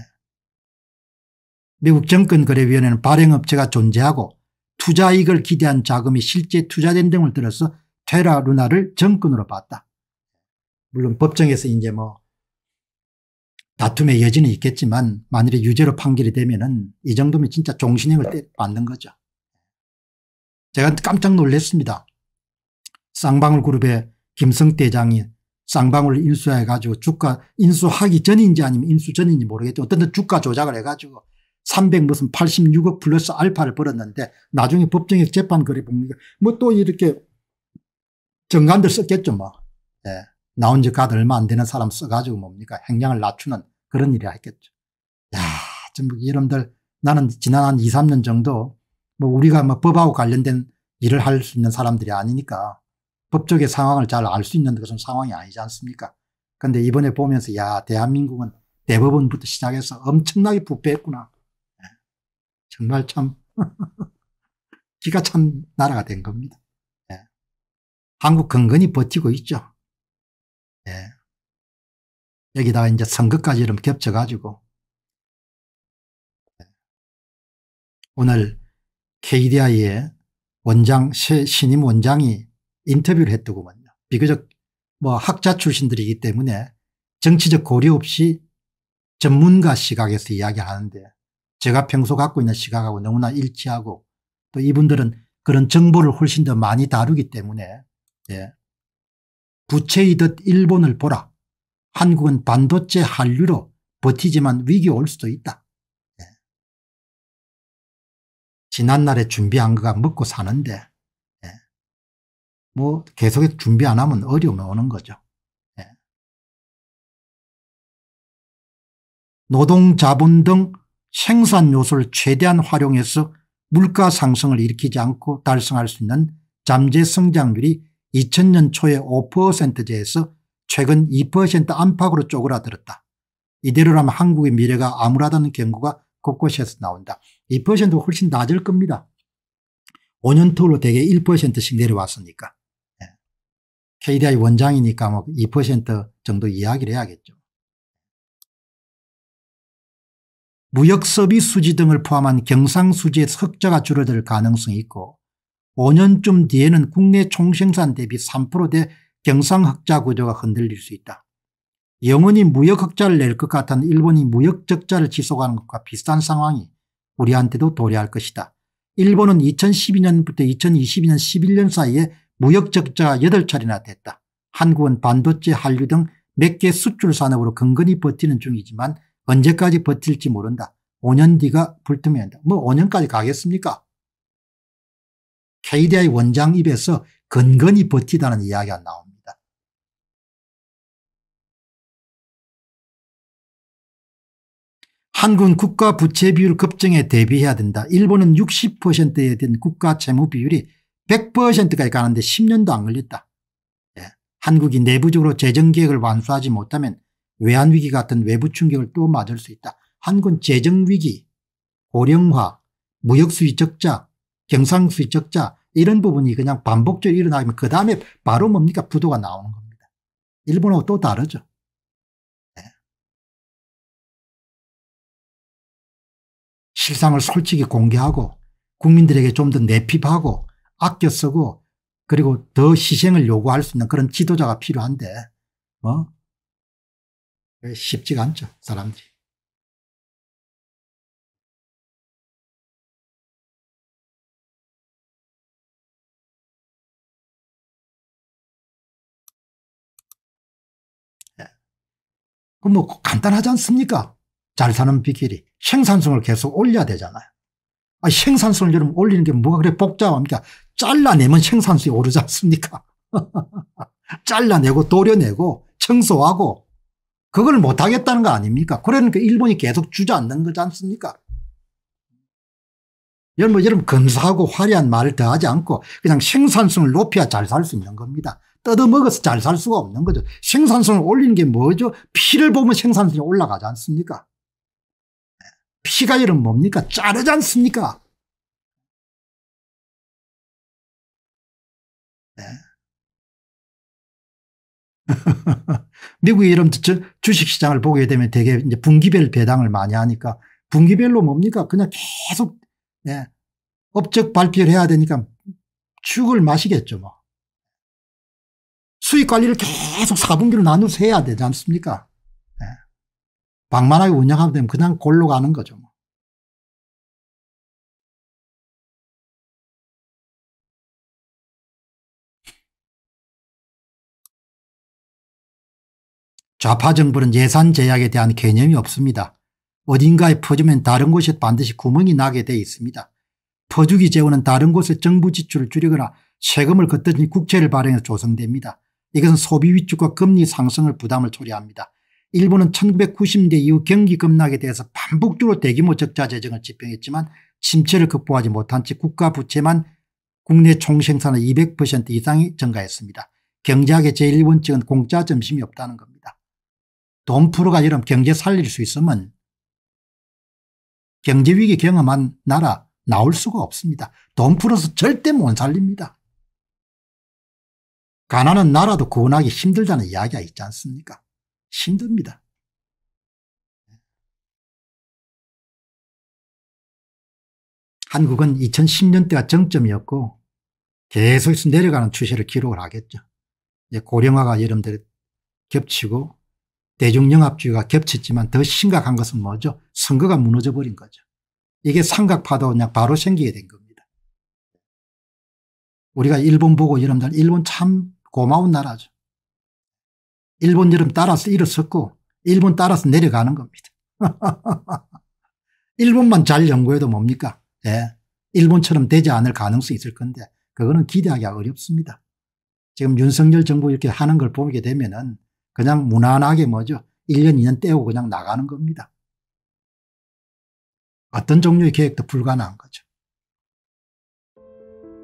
미국 정권거래위원회는 발행업체가 존재하고 투자이익을 기대한 자금이 실제 투자된 등을 들어서 테라 루나를 정권으로 봤다. 물론 법정에서 이제 뭐 다툼의 여지는 있겠지만 만일에 유죄로 판결이 되면은 이 정도면 진짜 종신형을 받는 거죠. 제가 깜짝 놀랐습니다. 쌍방울 그룹의 김성 대장이 쌍방울 인수해 가지고 주가 인수하기 전인지 아니면 인수 전인지 모르겠지 어떤 주가 조작을 해 가지고 300 무슨 86억 플러스 알파를 벌었는데 나중에 법정에서 재판 거래 봅니까 뭐 또 이렇게 정관들 썼겠죠 뭐. 예. 나온 지가 얼마 안 되는 사람 써가지고 뭡니까 행량을 낮추는 그런 일이 했겠죠. 야, 전부 여러분들 나는 지난 한 2, 3년 정도 뭐 우리가 뭐 법하고 관련된 일을 할 수 있는 사람들이 아니니까 법적의 상황을 잘 알 수 있는 것은 상황이 아니지 않습니까? 근데 이번에 보면서 야, 대한민국은 대법원부터 시작해서 엄청나게 부패했구나. 예. 정말 참 기가 찬 나라가 된 겁니다. 예. 한국 근근히 버티고 있죠. 여기다가 이제 선거까지 이름 겹쳐가지고 오늘 KDI의 원장, 새 신임 원장이 인터뷰를 했더구먼요. 비교적 뭐 학자 출신들이기 때문에 정치적 고려 없이 전문가 시각에서 이야기하는데 제가 평소 갖고 있는 시각하고 너무나 일치하고 또 이분들은 그런 정보를 훨씬 더 많이 다루기 때문에 예. 부채이듯 일본을 보라. 한국은 반도체 한류로 버티지만 위기 올 수도 있다. 네. 지난날에 준비한 거가 먹고 사는데 네. 뭐 계속 준비 안 하면 어려움이 오는 거죠. 네. 예. 노동 자본 등 생산 요소를 최대한 활용해서 물가 상승을 일으키지 않고 달성할 수 있는 잠재 성장률이 2000년 초에 5%제에서 최근 2% 안팎으로 쪼그라들었다. 이대로라면 한국의 미래가 암울하다는 경고가 곳곳에서 나온다. 2도 훨씬 낮을 겁니다. 5년 토로 대개 1%씩 내려왔으니까. KDI 예. 원장이니까 뭐2% 정도 이야기를 해야겠죠. 무역 서비스 수지 등을 포함한 경상수지의 흑자가 줄어들 가능성이 있고 5년쯤 뒤에는 국내 총생산 대비 3%대 경상흑자 구조가 흔들릴 수 있다. 영원히 무역흑자를 낼 것 같은 일본이 무역적자를 지속하는 것과 비슷한 상황이 우리한테도 도래할 것이다. 일본은 2012년부터 2022년 11년 사이에 무역적자가 8차례나 됐다. 한국은 반도체, 한류 등 몇 개 수출산업으로 근근히 버티는 중이지만 언제까지 버틸지 모른다. 5년 뒤가 불투명한다. 뭐 5년까지 가겠습니까? KDI 원장 입에서 근근히 버티다는 이야기가 나옵니다 한국은 국가 부채 비율 급증에 대비해야 된다. 일본은 60%에 된 국가 채무 비율이 100%까지 가는데 10년도 안 걸렸다. 예. 한국이 내부적으로 재정계획을 완수하지 못하면 외환위기 같은 외부 충격을 또 맞을 수 있다. 한국은 재정위기, 고령화, 무역수위 적자, 경상수지 적자 이런 부분이 그냥 반복적으로 일어나면 그 다음에 바로 뭡니까 부도가 나오는 겁니다. 일본하고 또 다르죠. 실상을 솔직히 공개하고 국민들에게 좀 더 내핍하고 아껴 쓰고 그리고 더 희생을 요구할 수 있는 그런 지도자가 필요한데 뭐 예, 쉽지가 않죠 사람들이. 예. 뭐 간단하지 않습니까? 잘 사는 비결이 생산성을 계속 올려야 되잖아요. 아, 생산성을 여러 올리는 게 뭐가 그래 복잡합니까? 그러니까 잘라내면 생산성이 오르지 않습니까? 잘라내고 도려내고 청소하고 그걸 못하겠다는 거 아닙니까? 그러니까 일본이 계속 주저앉는 거지 않습니까? 여러분, 여러분 검사하고 화려한 말을 더하지 않고 그냥 생산성을 높여야 잘 살 수 있는 겁니다. 뜯어먹어서 잘 살 수가 없는 거죠. 생산성을 올리는 게 뭐죠? 피를 보면 생산성이 올라가지 않습니까? 피가열은 뭡니까? 자르지 않습니까? 네. 미국의 이런 주식시장을 보게 되면 되게 이제 분기별 배당을 많이 하니까 분기별로 뭡니까? 그냥 계속 네. 업적 발표를 해야 되니까 죽을 마시겠죠 뭐. 수익 관리를 계속 4분기로 나눠서 해야 되지 않습니까? 방만하게 운영하면 되면 그냥 골로 가는 거죠. 뭐. 좌파 정부는 예산 제약에 대한 개념이 없습니다. 어딘가에 퍼지면 다른 곳에 반드시 구멍이 나게 돼 있습니다. 퍼주기 재원은 다른 곳에 정부 지출을 줄이거나 세금을 걷든지 국채를 발행해 조성됩니다. 이것은 소비 위축과 금리 상승을 부담을 초래합니다. 일본은 1990년대 이후 경기 급락에 대해서 반복적으로 대규모 적자 재정을 집행했지만 침체를 극복하지 못한 채 국가 부채만 국내 총생산의 200% 이상이 증가했습니다. 경제학의 제1원칙은 공짜 점심이 없다는 겁니다. 돈 풀어가지럼 경제 살릴 수 있으면 경제위기 경험한 나라 나올 수가 없습니다. 돈 풀어서 절대 못 살립니다. 가난한 나라도 구원하기 힘들다는 이야기가 있지 않습니까 힘듭니다. 한국은 2010년대가 정점이었고 계속해서 내려가는 추세를 기록을 하겠죠. 이제 고령화가 여러분들 겹치고 대중영합주의가 겹쳤지만 더 심각한 것은 뭐죠? 선거가 무너져 버린 거죠. 이게 삼각파도 그냥 바로 생기게 된 겁니다. 우리가 일본 보고 여러분들 일본 참 고마운 나라죠. 일본 여름 따라서 일어섰고 일본 따라서 내려가는 겁니다. 일본만 잘 연구해도 뭡니까? 네. 일본처럼 되지 않을 가능성이 있을 건데 그거는 기대하기가 어렵습니다. 지금 윤석열 정부 이렇게 하는 걸 보게 되면은 그냥 무난하게 뭐죠. 1년 2년 떼고 그냥 나가는 겁니다. 어떤 종류의 계획도 불가능한 거죠.